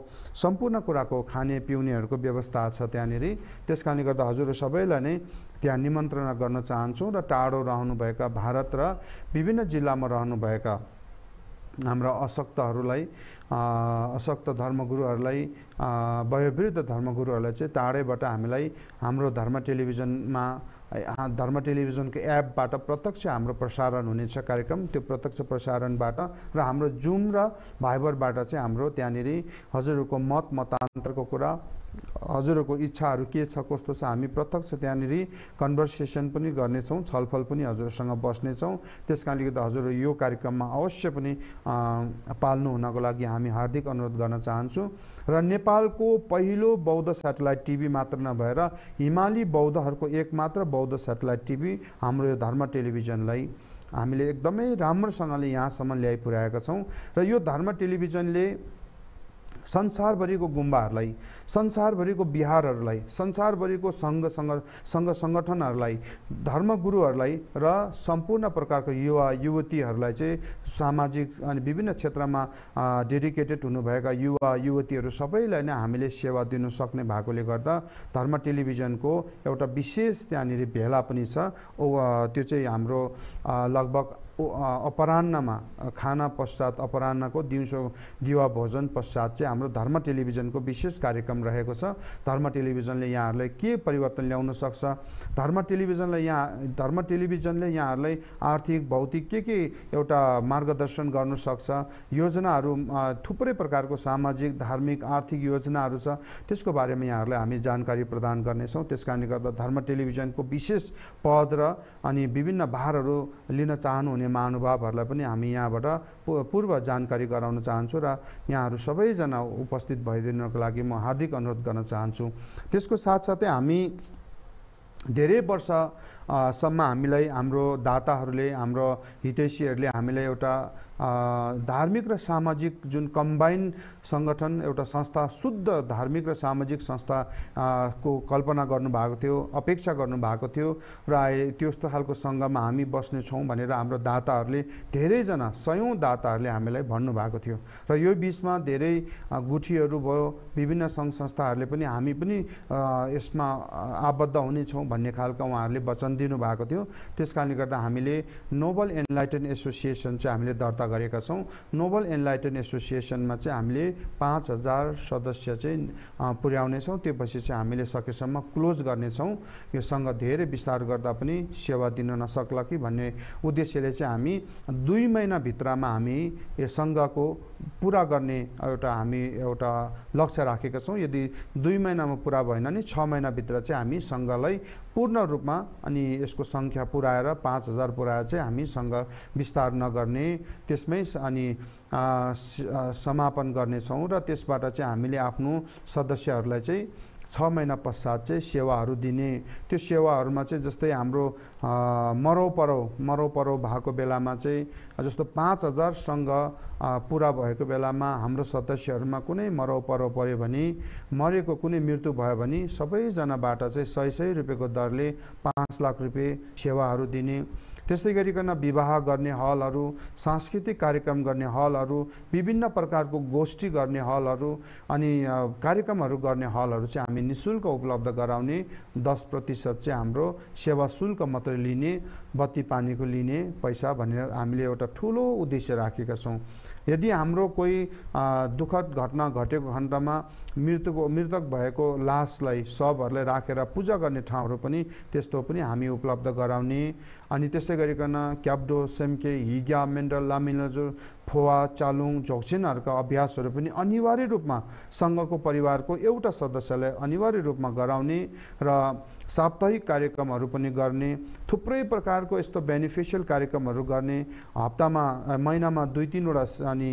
सम्पूर्ण कुराको खाने पिउनेहरूको व्यवस्था छ त्यहाँनिर त्यस कारणले गर्दा हजुर सबैलाई नै त्यहाँ निमन्त्रणा गर्न चाहन्छौँ र टाढो रहनुभएका भारत र विभिन्न जिल्लामा रहनुभएका हाम्रा अशक्तहरूलाई अशक्त धर्मगुरुहरूलाई वयोवृद्ध धर्मगुरुहरूलाई चाहिँ टाढैबाट हामीलाई हाम्रो धर्म टेलिभिजनमा धर्म टेलिभिजनको एपबाट प्रत्यक्ष हाम्रो प्रसारण हुनेछ कार्यक्रम त्यो प्रत्यक्ष प्रसारणबाट र हाम्रो जुम र भाइबरबाट चाहिँ हाम्रो त्यहाँनिर हजुरहरूको मत मतान्तरको कुरा हजुरहरूको इच्छाहरू के छ कस्तो छ हामी प्रत्यक्ष त्यहाँनिर कन्भर्सेसन पनि गर्नेछौँ छलफल पनि हजुरहरूसँग बस्नेछौँ त्यस कारणले गर्दा हजुर यो कार्यक्रममा अवश्य पनि पाल्नु हुनको लागि हामी हार्दिक अनुरोध गर्न चाहन्छु र नेपालको पहिलो बौद्ध सेटेलाइट टिभी मात्र नभएर हिमाली बौद्धहरूको एकमात्र बौद्ध सेटेलाइट टिभी हाम्रो यो धर्म टेलिभिजनलाई हामीले एकदमै राम्रोसँगले यहाँसम्म ल्याइपुर्याएका छौँ र यो धर्म टेलिभिजनले संसारभरिको गुम्बाहरूलाई संसारभरिको बिहारहरूलाई संसारभरिको सङ्घ सङ्घ सङ्गठनहरूलाई धर्मगुरुहरूलाई र सम्पूर्ण प्रकारको युवा युवतीहरूलाई चाहिँ सामाजिक अनि विभिन्न क्षेत्रमा डेडिकेटेड हुनुभएका युवा युवतीहरू सबैलाई नै हामीले सेवा दिनु सक्ने भएकोले गर्दा धर्म टेलिभिजनको एउटा विशेष त्यहाँनिर भेला पनि छ त्यो चाहिँ हाम्रो लगभग अपराह्नमा खाना पश्चात अपराह्नको दिउँसो दिवा भोजन पश्चात चाहिँ हाम्रो धर्म टेलिभिजनको विशेष कार्यक्रम रहेको छ धर्म टेलिभिजनले यहाँहरूलाई के परिवर्तन ल्याउन सक्छ धर्म टेलिभिजनलाई यहाँ धर्म टेलिभिजनले यहाँहरूलाई आर्थिक भौतिक के के एउटा मार्गदर्शन गर्न सक्छ योजनाहरू थुप्रै प्रकारको सामाजिक धार्मिक आर्थिक योजनाहरू छ त्यसको बारेमा यहाँहरूलाई हामी जानकारी प्रदान गर्नेछौँ त्यस कारणले गर्दा धर्म टेलिभिजनको विशेष पद र अनि विभिन्न भारहरू लिन चाहनुहुने दिने महानुभावहरूलाई पनि हामी यहाँबाट पूर्व जानकारी गराउन चाहन्छु र यहाँहरू सबैजना उपस्थित भइदिनुको लागि म हार्दिक अनुरोध गर्न चाहन्छु त्यसको साथसाथै हामी धेरै वर्ष सम्म हामीलाई हाम्रो दाताहरूले हाम्रो हितैषीहरूले हामीलाई एउटा धार्मिक र सामाजिक जुन कम्बाइन सङ्गठन एउटा संस्था शुद्ध धार्मिक र सामाजिक संस्था को कल्पना गर्नुभएको थियो अपेक्षा गर्नुभएको थियो र त्यस्तो खालको सङ्घमा हामी बस्नेछौँ भनेर हाम्रो दाताहरूले धेरैजना सयौँ दाताहरूले हामीलाई भन्नुभएको थियो र यो बिचमा धेरै गुठीहरू भयो विभिन्न सङ्घ संस्थाहरूले पनि हामी पनि यसमा आबद्ध हुनेछौँ भन्ने खालको उहाँहरूले वचन दिनुभएको थियो त्यस गर्दा हामीले नोबल एनलाइटन एसोसिएसन चाहिँ हामीले दर्ता व्यवस्था गरेका छौँ नोबल एनलाइटन एसोसिएसनमा चाहिँ हामीले पाँच हजार सदस्य चाहिँ पुर्याउनेछौँ पछि चाहिँ हामीले सकेसम्म क्लोज गर्नेछौँ यो सङ्घ धेरै विस्तार गर्दा पनि सेवा दिन नसक्ला कि भन्ने उद्देश्यले चाहिँ हामी दुई महिनाभित्रमा हामी यो सङ्घको पुरा गर्ने एउटा हामी एउटा लक्ष्य राखेका छौँ यदि दुई महिनामा पुरा भएन भने छ महिनाभित्र चाहिँ हामी सङ्घलाई पूर्ण रूपमा अनि यसको सङ्ख्या पुऱ्याएर पाँच हजार पुऱ्याएर चाहिँ हामीसँग विस्तार नगर्ने त्यसमै अनि समापन गर्नेछौँ र त्यसबाट चाहिँ हामीले आफ्नो सदस्यहरूलाई चाहिँ छ महिना पश्चात चाहिँ सेवाहरू दिने त्यो सेवाहरूमा चाहिँ जस्तै हाम्रो मरौ परौ मरौ परौ भएको बेलामा चाहिँ जस्तो पाँच हजारसँग पुरा भएको बेलामा हाम्रो सदस्यहरूमा कुनै मरौ परौ पऱ्यो भने मरेको कुनै मृत्यु भयो भने सबैजनाबाट चाहिँ सय सय रुपियाँको दरले पाँच लाख रुपियाँ सेवाहरू दिने त्यस्तै गरिकन विवाह गर्ने हलहरू सांस्कृतिक कार्यक्रम गर्ने हलहरू विभिन्न प्रकारको गोष्ठी गर्ने हलहरू अनि कार्यक्रमहरू गर्ने हलहरू चाहिँ हामी नि शुल्क उपलब्ध गराउने दस प्रतिशत चाहिँ हाम्रो सेवा शुल्क मात्रै लिने बत्ती पानीको लिने पैसा भनेर हामीले एउटा ठुलो उद्देश्य राखेका छौँ यदि हाम्रो कोही दुःखद घटना घटेको खण्डमा मृतको मृतक भएको लासलाई शबहरूलाई राखेर पूजा गर्ने ठाउँहरू पनि त्यस्तो पनि हामी उपलब्ध गराउने अनि त्यस्तै गरिकन क्याब्डो सेमके हिग्या मेन्डल लामिनजो फोवा चालुङ झोक्सिनहरूका अभ्यासहरू पनि अनिवार्य रूपमा सङ्घको परिवारको एउटा सदस्यलाई अनिवार्य रूपमा गराउने र साप्ताहिक कार्यक्रमहरू पनि गर्ने थुप्रै प्रकारको यस्तो बेनिफिसियल कार्यक्रमहरू गर्ने हप्तामा महिनामा दुई तिनवटा अनि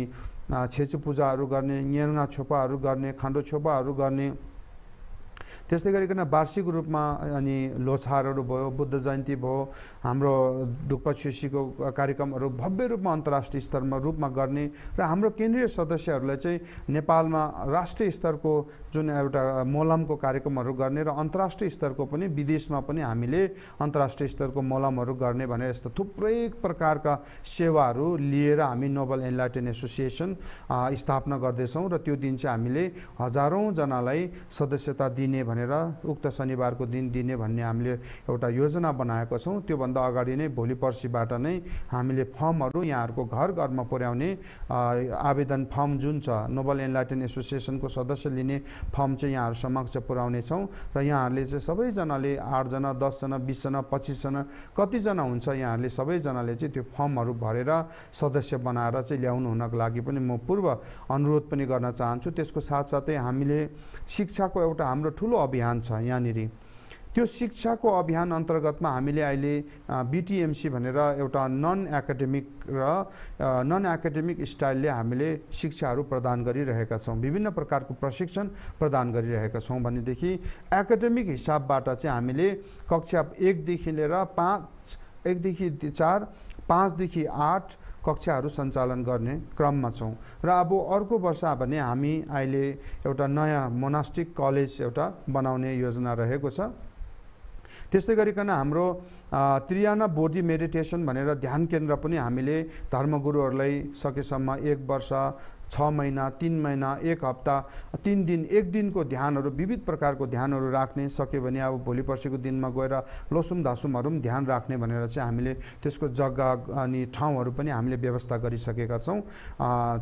छेचु पूजाहरू गर्ने न्याङ्गा छोपाहरू गर्ने खाण्डो छोपाहरू गर्ने त्यस्तै गरिकन वार्षिक रूपमा अनि लोछारहरू भयो बुद्ध जयन्ती भयो हाम्रो डुक्पा छुसीको कार्यक्रमहरू भव्य रूपमा अन्तर्राष्ट्रिय स्तरमा रूपमा गर्ने र हाम्रो केन्द्रीय सदस्यहरूलाई चाहिँ नेपालमा राष्ट्रिय स्तरको जुन एउटा मोलमको कार्यक्रमहरू गर्ने र अन्तर्राष्ट्रिय स्तरको पनि विदेशमा पनि हामीले अन्तर्राष्ट्रिय स्तरको मोलमहरू गर्ने भनेर यस्तो थुप्रै प्रकारका सेवाहरू लिएर हामी नोबल एनलाइटेन एसोसिएसन स्थापना गर्दैछौँ र त्यो दिन चाहिँ हामीले हजारौँजनालाई सदस्यता दिने भनेर उक्त शनिबारको दिन दिने भन्ने हामीले एउटा योजना बनाएको छौँ त्योभन्दा अगाडि नै भोलि पर्सिबाट नै हामीले फर्महरू यहाँहरूको घर घरमा पुर्याउने आवेदन फर्म जुन छ नोबल एनलाइटन एसोसिएसनको सदस्य लिने फर्म चाहिँ यहाँहरू समक्ष पुर्याउनेछौँ र यहाँहरूले चाहिँ सबैजनाले आठजना दसजना बिसजना पच्चिसजना कतिजना हुन्छ यहाँहरूले सबैजनाले चाहिँ त्यो फर्महरू भरेर सदस्य बनाएर चाहिँ ल्याउनु हुनको लागि पनि म पूर्व अनुरोध पनि गर्न चाहन्छु त्यसको साथसाथै हामीले शिक्षाको एउटा हाम्रो ठुलो अभियान छ यहाँनिर त्यो शिक्षाको अभियान अन्तर्गतमा हामीले अहिले बिटिएमसी भनेर एउटा नन एकाडेमिक र नन एकाडेमिक स्टाइलले हामीले शिक्षाहरू प्रदान गरिरहेका छौँ विभिन्न प्रकारको प्रशिक्षण प्रदान गरिरहेका छौँ भनेदेखि एकाडेमिक हिसाबबाट चाहिँ हामीले कक्षा एकदेखि लिएर पाँच एकदेखि चार पाँचदेखि आठ कक्षाहरू सञ्चालन गर्ने क्रममा छौँ र अब अर्को वर्ष भने हामी अहिले एउटा नयाँ मोनास्टिक कलेज एउटा बनाउने योजना रहेको छ त्यस्तै गरिकन हाम्रो त्रियाना बोधी मेडिटेसन भनेर ध्यान केन्द्र पनि हामीले धर्मगुरुहरूलाई सकेसम्म एक वर्ष छ महिना तिन महिना एक हप्ता तिन दिन एक दिनको ध्यानहरू विविध प्रकारको ध्यानहरू राख्ने सक्यो भने अब भोलि पर्सिको दिनमा गएर लोसुम धासुमहरू पनि ध्यान राख्ने भनेर चाहिँ हामीले त्यसको जग्गा अनि ठाउँहरू पनि हामीले व्यवस्था गरिसकेका छौँ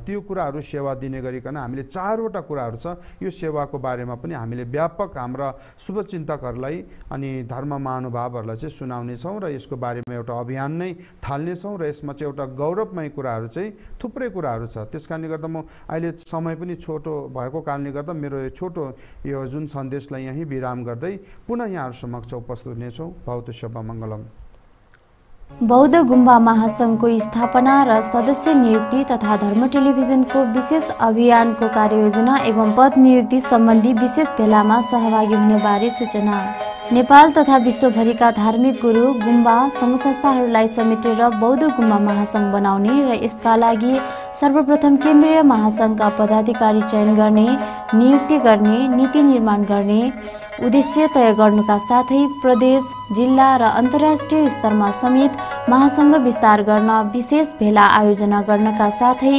त्यो कुराहरू सेवा दिने गरिकन हामीले चारवटा कुराहरू छ यो सेवाको बारेमा पनि हामीले व्यापक हाम्रा शुभचिन्तकहरूलाई अनि धर्म महानुभावहरूलाई चाहिँ सुनाउनेछौँ र यसको बारेमा एउटा अभियान नै थाल्नेछौँ र यसमा चाहिँ एउटा गौरवमय कुराहरू चाहिँ थुप्रै कुराहरू छ त्यस कारणले गर्दा म अहिले समय पनि छोटो भएको कारणले गर्दा मेरो यो छोटो यो जुन सन्देशलाई यहीँ विराम गर्दै पुनः यहाँहरू समक्ष उपस्थित हुनेछौँ भौत सेवा मङ्गलम बौद्ध गुम्बा महासङ्घको स्थापना र सदस्य नियुक्ति तथा धर्म टेलिभिजनको विशेष अभियानको कार्ययोजना एवं पद नियुक्ति सम्बन्धी विशेष भेलामा सहभागी हुनेबारे सूचना नेपाल तथा विश्वभरिका धार्मिक गुरु गुम्बा सङ्घ संस्थाहरूलाई समेटेर बौद्ध गुम्बा महासङ्घ बनाउने र यसका लागि सर्वप्रथम केन्द्रीय महासङ्घका पदाधिकारी चयन गर्ने नियुक्ति गर्ने नीति निर्माण गर्ने उद्देश्य तय गर्नुका साथै प्रदेश जिल्ला र अन्तर्राष्ट्रिय स्तरमा समेत महासङ्घ विस्तार गर्न विशेष भेला आयोजना गर्नका साथै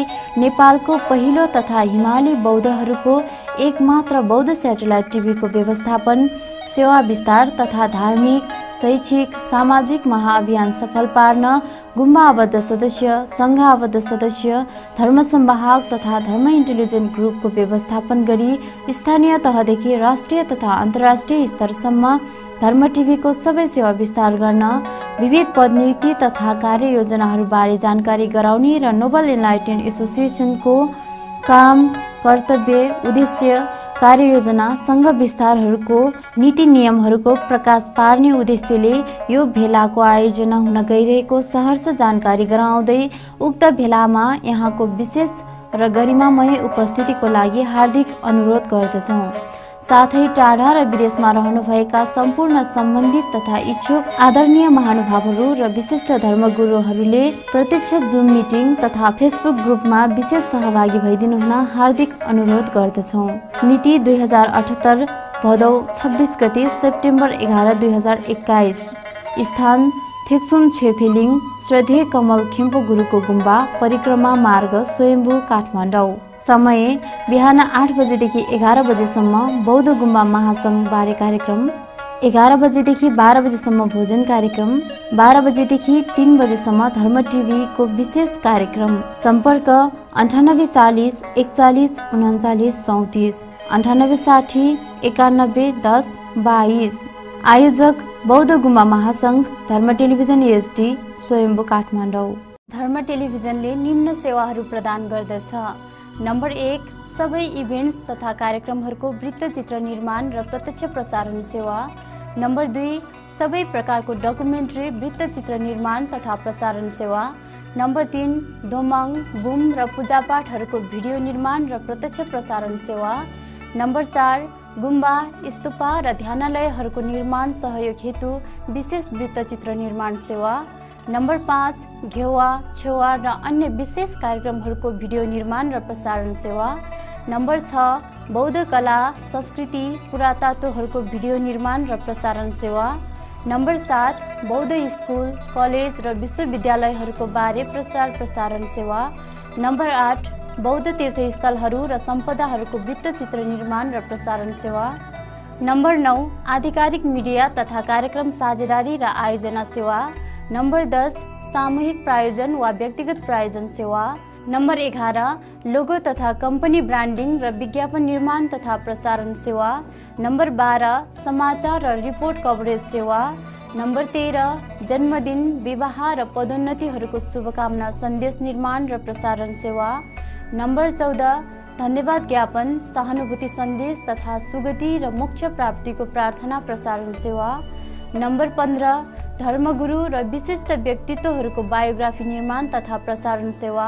नेपालको पहिलो तथा हिमाली बौद्धहरूको एकमात्र बौद्ध सेटेलाइट टिभीको व्यवस्थापन सेवा विस्तार तथा धार्मिक शैक्षिक सामाजिक महाअभियान सफल पार्न गुम्बा आबद्ध सदस्य सङ्घ आबद्ध सदस्य धर्म सम्वाहक तथा धर्म इन्टेलिजेन्ट ग्रुपको व्यवस्थापन गरी स्थानीय तहदेखि राष्ट्रिय तथा अन्तर्राष्ट्रिय स्तरसम्म धर्म टिभीको सबै सेवा विस्तार गर्न विविध पदनियुक्ति तथा कार्ययोजनाहरूबारे जानकारी गराउने र नोबल इन्लाइटेन एसोसिएसनको काम कर्तव्य उद्देश्य कार्ययोजना सङ्घ विस्तारहरूको नीति नियमहरूको प्रकाश पार्ने उद्देश्यले यो भेलाको आयोजना हुन गइरहेको सहरर्ष जानकारी गराउँदै उक्त भेलामा यहाँको विशेष र गरिमामय उपस्थितिको लागि हार्दिक अनुरोध गर्दछौँ साथै टाढा र विदेशमा रहनुभएका सम्पूर्ण सम्बन्धित तथा इच्छुक आदरणीय महानुभावहरू र विशिष्ट धर्मगुरूहरूले प्रत्यक्ष जुम मिटिङ तथा फेसबुक ग्रुपमा विशेष सहभागी भइदिनु हुन हार्दिक अनुरोध गर्दछौँ मिति दुई हजार अठहत्तर भदौ छब्बिस गति सेप्टेम्बर एघार दुई हजार एक्काइस स्थान थेक्सुम छेफेलिङ श्रद्धे कमल खेम्पु गुरुको गुम्बा परिक्रमा मार्ग स्वयम्भू काठमाडौँ समय बिहान आठ बजेदेखि एघार बजेसम्म बौद्ध गुम्बा महासङ्घ बारे कार्यक्रम एघार बजेदेखि बाह्र बजेसम्म भोजन कार्यक्रम बाह्र बजेदेखि तिन बजेसम्म धर्म टिभीको विशेष कार्यक्रम सम्पर्क अन्ठानब्बे चालिस एकचालिस उन्चालिस चौतिस अन्ठानब्बे साठी एकानब्बे दस बाइस आयोजक बौद्ध गुम्बा महासङ्घ धर्म टेलिभिजन एसडी स्वयम्बु काठमाडौँ धर्म टेलिभिजनले निम्न सेवाहरू प्रदान गर्दछ नम्बर एक सबै इभेन्ट्स तथा कार्यक्रमहरूको वृत्तचित्र निर्माण र प्रत्यक्ष प्रसारण सेवा नम्बर दुई सबै प्रकारको डकुमेन्ट्री वृत्तचित्र निर्माण तथा प्रसारण सेवा नम्बर तिन धोमाङ बुम र पूजापाठहरूको भिडियो निर्माण र प्रत्यक्ष प्रसारण सेवा नम्बर चार गुम्बा स्तुपा र ध्यानालयहरूको निर्माण सहयोग हेतु विशेष वृत्तचित्र निर्माण सेवा नम्बर पाँच घेवा छेवा र अन्य विशेष कार्यक्रमहरूको भिडियो निर्माण र प्रसारण सेवा नम्बर छ बौद्ध कला संस्कृति पुरातत्वहरूको भिडियो निर्माण र प्रसारण सेवा नम्बर सात बौद्ध स्कुल कलेज र विश्वविद्यालयहरूको बारे प्रचार प्रसारण सेवा नम्बर आठ बौद्ध तीर्थस्थलहरू र सम्पदाहरूको वृत्तचित्र निर्माण र प्रसारण सेवा नम्बर नौ आधिकारिक मिडिया तथा कार्यक्रम साझेदारी र आयोजना सेवा नम्बर दस सामूहिक प्रायोजन वा व्यक्तिगत प्रायोजन सेवा नम्बर एघार लोगो तथा कम्पनी ब्रान्डिङ र विज्ञापन निर्माण तथा प्रसारण सेवा नम्बर बाह्र समाचार र रिपोर्ट कभरेज सेवा नम्बर तेह्र जन्मदिन विवाह र पदोन्नतिहरूको शुभकामना सन्देश निर्माण र प्रसारण सेवा नम्बर चौध धन्यवाद ज्ञापन सहानुभूति सन्देश तथा सुगति र मोक्ष प्राप्तिको प्रार्थना प्रसारण सेवा नम्बर पन्ध्र धर्मगुरु र विशिष्ट व्यक्तित्वहरूको बायोग्राफी निर्माण तथा प्रसारण सेवा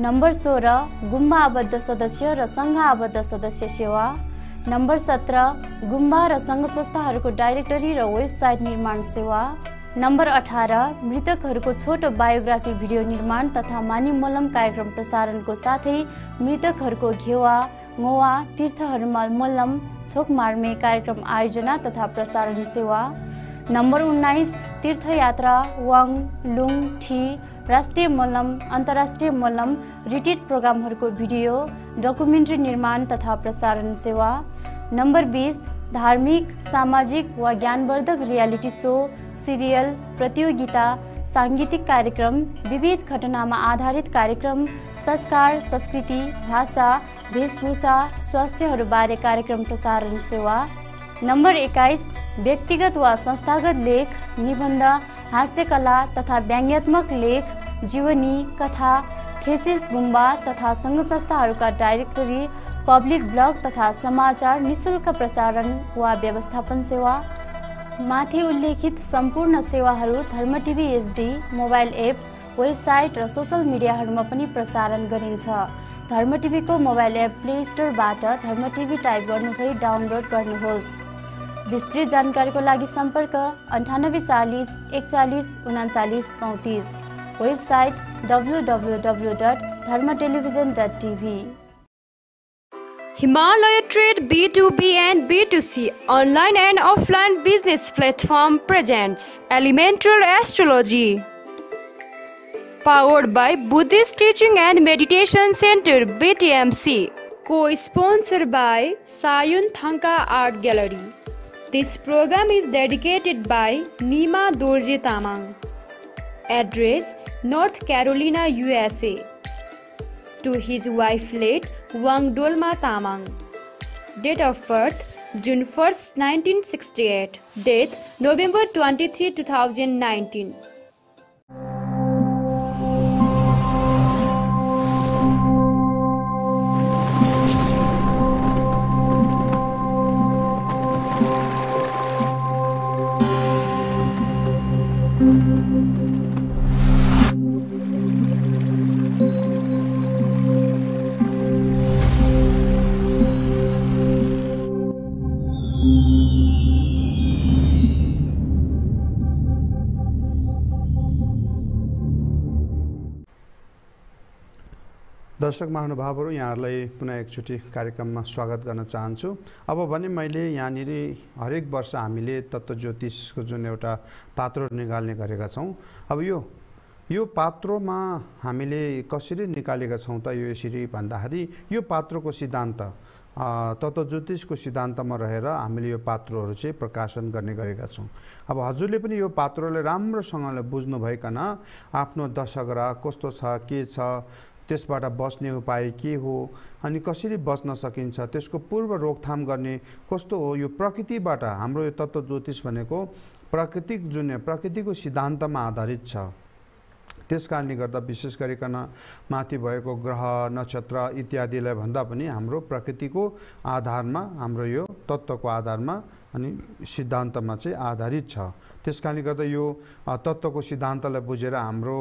नम्बर सोह्र गुम्बा आबद्ध सदस्य र सङ्घ आबद्ध सदस्य सेवा नम्बर सत्र गुम्बा र सङ्घ संस्थाहरूको डाइरेक्टरी र वेबसाइट निर्माण सेवा नम्बर अठार मृतकहरूको छोटो बायोग्राफी भिडियो निर्माण तथा मानिमलम कार्यक्रम प्रसारणको साथै मृतकहरूको घेवा गोवा तीर्थहरूमा मल्लम छोक मार्मे कार्यक्रम आयोजना तथा प्रसारण सेवा नम्बर उन्नाइस तीर्थयात्रा वाङ लुङ ठी राष्ट्रिय मल्लम अन्तर्राष्ट्रिय मल्लम रिटेड प्रोग्रामहरूको भिडियो डकुमेन्ट्री निर्माण तथा प्रसारण सेवा नम्बर बिस धार्मिक सामाजिक वा ज्ञानवर्धक रियालिटी सो सिरियल प्रतियोगिता साङ्गीतिक कार्यक्रम विविध घटनामा आधारित कार्यक्रम संस्कार संस्कृति भाषा वेशभूषा स्वास्थ्यहरूबारे कार्यक्रम प्रसारण सेवा नम्बर एक्काइस व्यक्तिगत वा संस्थागत लेख निबन्ध हास्यकला तथा व्यङ्ग्यात्मक लेख जीवनी कथा थेसिस गुम्बा तथा सङ्घ संस्थाहरूका डाइरेक्टरी पब्लिक ब्लग तथा समाचार निशुल्क प्रसारण वा व्यवस्थापन सेवा माथि उल्लेखित सम्पूर्ण सेवाहरू Dharma TV SD mobile app website र सोसल मिडियाहरूमा पनि प्रसारण गरिन्छ धर्म टिभीको मोबाइल एप प्ले स्टोरबाट धर्म टिभी टाइप गर्नुभई डाउनलोड गर्नुहोस् विस्तृत लगी संपर्क अंठानब्बे चालीस एक चालीस उन्चालीस चौतीस website W W W dot Dharma television dot TV Himalaya trade B two B and B two C online and offline business platform presents elemental astrology teaching and meditation centre B T M C को sponsor by Sayun thangka art gallery This program is dedicated by Nima Dorje Tamang. Address North Carolina, USA. To his wife late Wang Dolma Tamang. Date of birth June 1, 1968. Death November 23, 2019. दर्शक महानुभावहरू यहाँहरूलाई पुनः एकचोटि कार्यक्रममा स्वागत गर्न चाहन्छु अब भने मैले यहाँनिर हरेक वर्ष हामीले तत्त्व ज्योतिषको जुन एउटा पात्रो निकाल्ने गरेका छौँ अब यो यो पात्रोमा हामीले कसरी निकालेका छौँ त यो यसरी भन्दाखेरि यो पात्रोको सिद्धान्त तत्त्व ज्योतिषको सिद्धान्तमा रहेर हामीले यो पात्रोहरू चाहिँ प्रकाशन गर्ने गरेका छौँ अब हजुरले पनि यो पात्रोले राम्रोसँगले बुझ्नु बुझ्नुभइकन आफ्नो दशग्रह कस्तो छ के छ त्यसबाट बस्ने उपाय के हो अनि कसरी बच्न सकिन्छ त्यसको पूर्व रोकथाम गर्ने कस्तो हो यो प्रकृतिबाट हाम्रो यो तत्त्व ज्योतिष भनेको प्राकृतिक जुन प्रकृतिको सिद्धान्तमा आधारित छ त्यस कारणले गर्दा विशेष गरिकन माथि भएको ग्रह नक्षत्र इत्यादिलाई भन्दा पनि हाम्रो प्रकृतिको आधारमा हाम्रो यो तत्त्वको आधारमा अनि सिद्धान्तमा चाहिँ आधारित छ त्यस कारणले गर्दा यो तत्त्वको सिद्धान्तलाई बुझेर हाम्रो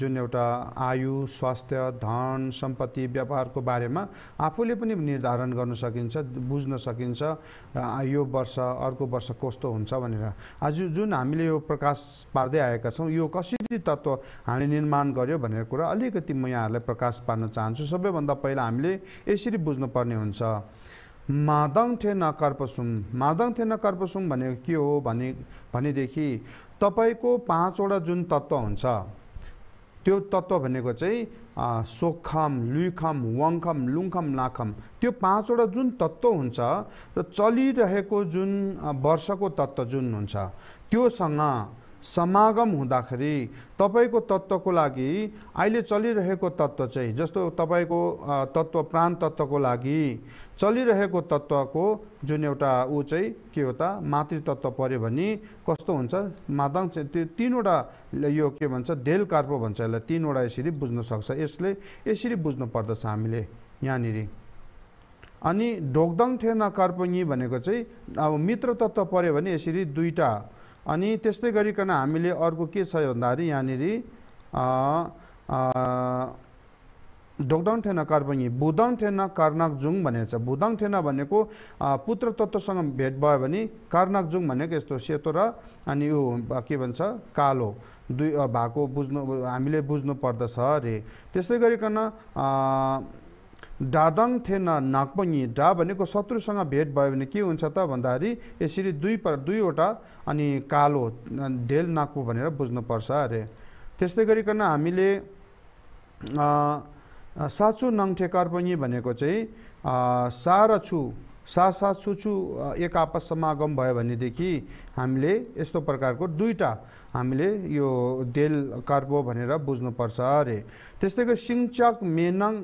जुन एउटा आयु स्वास्थ्य धन सम्पत्ति व्यापारको बारेमा आफूले पनि निर्धारण गर्न सकिन्छ बुझ्न सकिन्छ यो वर्ष अर्को वर्ष कस्तो हुन्छ भनेर आज जुन हामीले यो प्रकाश पार्दै आएका छौँ यो कसरी तत्त्व हामीले निर्माण गर्यो भनेर कुरा अलिकति म यहाँहरूलाई प्रकाश पार्न चाहन्छु सबैभन्दा पहिला हामीले यसरी बुझ्नुपर्ने हुन्छ नकर्पसुम नकर्पसुङ थे नकर्पसुङ भनेको के हो भने भनेदेखि तपाईँको पाँचवटा जुन तत्त्व हुन्छ त्यो तत्त्व भनेको चाहिँ सोखम लुइखम वङखम लुङखम लाखम त्यो पाँचवटा जुन तत्त्व हुन्छ र चलिरहेको जुन वर्षको तत्त्व जुन हुन्छ त्योसँग समागम हुँदाखेरि तपाईँको तत्त्वको लागि अहिले चलिरहेको तत्त्व चाहिँ जस्तो तपाईँको तत्त्व प्राण तत्त्वको लागि चलिरहेको तत्त्वको जुन एउटा ऊ चाहिँ के हो त मातृतत्त्व पऱ्यो भने कस्तो हुन्छ मादङ त्यो तिनवटा यो के भन्छ देल कार्पो भन्छ यसलाई तिनवटा यसरी बुझ्न सक्छ यसले यसरी बुझ्नु पर्दछ हामीले यहाँनिर अनि ढोकदङ थिएन कार्पङ्गी भनेको चाहिँ अब मित्र तत्त्व पऱ्यो भने यसरी दुईवटा अनि त्यस्तै गरिकन हामीले अर्को के छ भन्दाखेरि यहाँनिर ढोकडङ ठेन कर्पङ्गी बुदङ ठेन कर्नक जुङ भनेको छ बुदङ ठेन भनेको पुत्र तत्त्वसँग भेट भयो भने कार्नाक जुङ भनेको यस्तो सेतो र अनि यो के भन्छ कालो दुई भएको बुझ्नु हामीले बुझ्नु पर्दछ अरे त्यस्तै गरिकन डादङ थिएन नागपङ्गी डा भनेको शत्रुसँग भेट भयो भने के हुन्छ त भन्दाखेरि यसरी दुई पर दुईवटा अनि कालो ढेल नाकपो भनेर बुझ्नुपर्छ अरे त्यस्तै गरिकन हामीले साचु नङ्ठे कार्पङ्गी भनेको चाहिँ सा र छु सा सा छु छु एक आपस समागम भयो भनेदेखि हामीले यस्तो प्रकारको दुईवटा हामीले यो डेल कार्बो भनेर बुझ्नुपर्छ अरे त्यस्तै गरी सिङचाक मेनाङ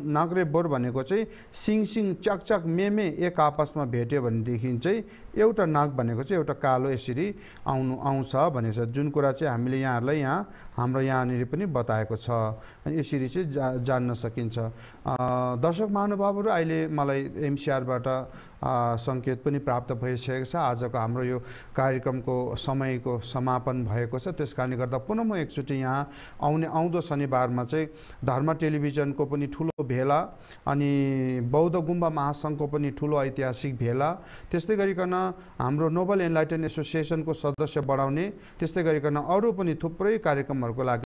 बोर भनेको चाहिँ सिङ सिङ चक चाक मेमे एक आपसमा भेट्यो भनेदेखि चाहिँ एउटा नाग भनेको चाहिँ एउटा कालो यसरी आउनु आउँछ भनेको छ जुन कुरा चाहिँ हामीले यहाँहरूलाई यहाँ हाम्रो यहाँनिर पनि बताएको छ अनि यसरी चाहिँ जा जान्न सकिन्छ दर्शक महानुभावहरू अहिले मलाई एमसिआरबाट सङ्केत पनि प्राप्त भइसकेको छ आजको हाम्रो यो कार्यक्रमको समयको समापन भएको छ त्यस कारणले गर्दा पुनः म एकचोटि यहाँ आउने आउँदो शनिबारमा चाहिँ धर्म टेलिभिजनको पनि ठुलो भेला अनि बौद्ध गुम्बा महासङ्घको पनि ठुलो ऐतिहासिक भेला त्यस्तै गरिकन हाम्रो नोबल एनलाइटन एसोसिएसनको सदस्य बढाउने त्यस्तै गरिकन अरू पनि थुप्रै कार्यक्रमहरूको लागि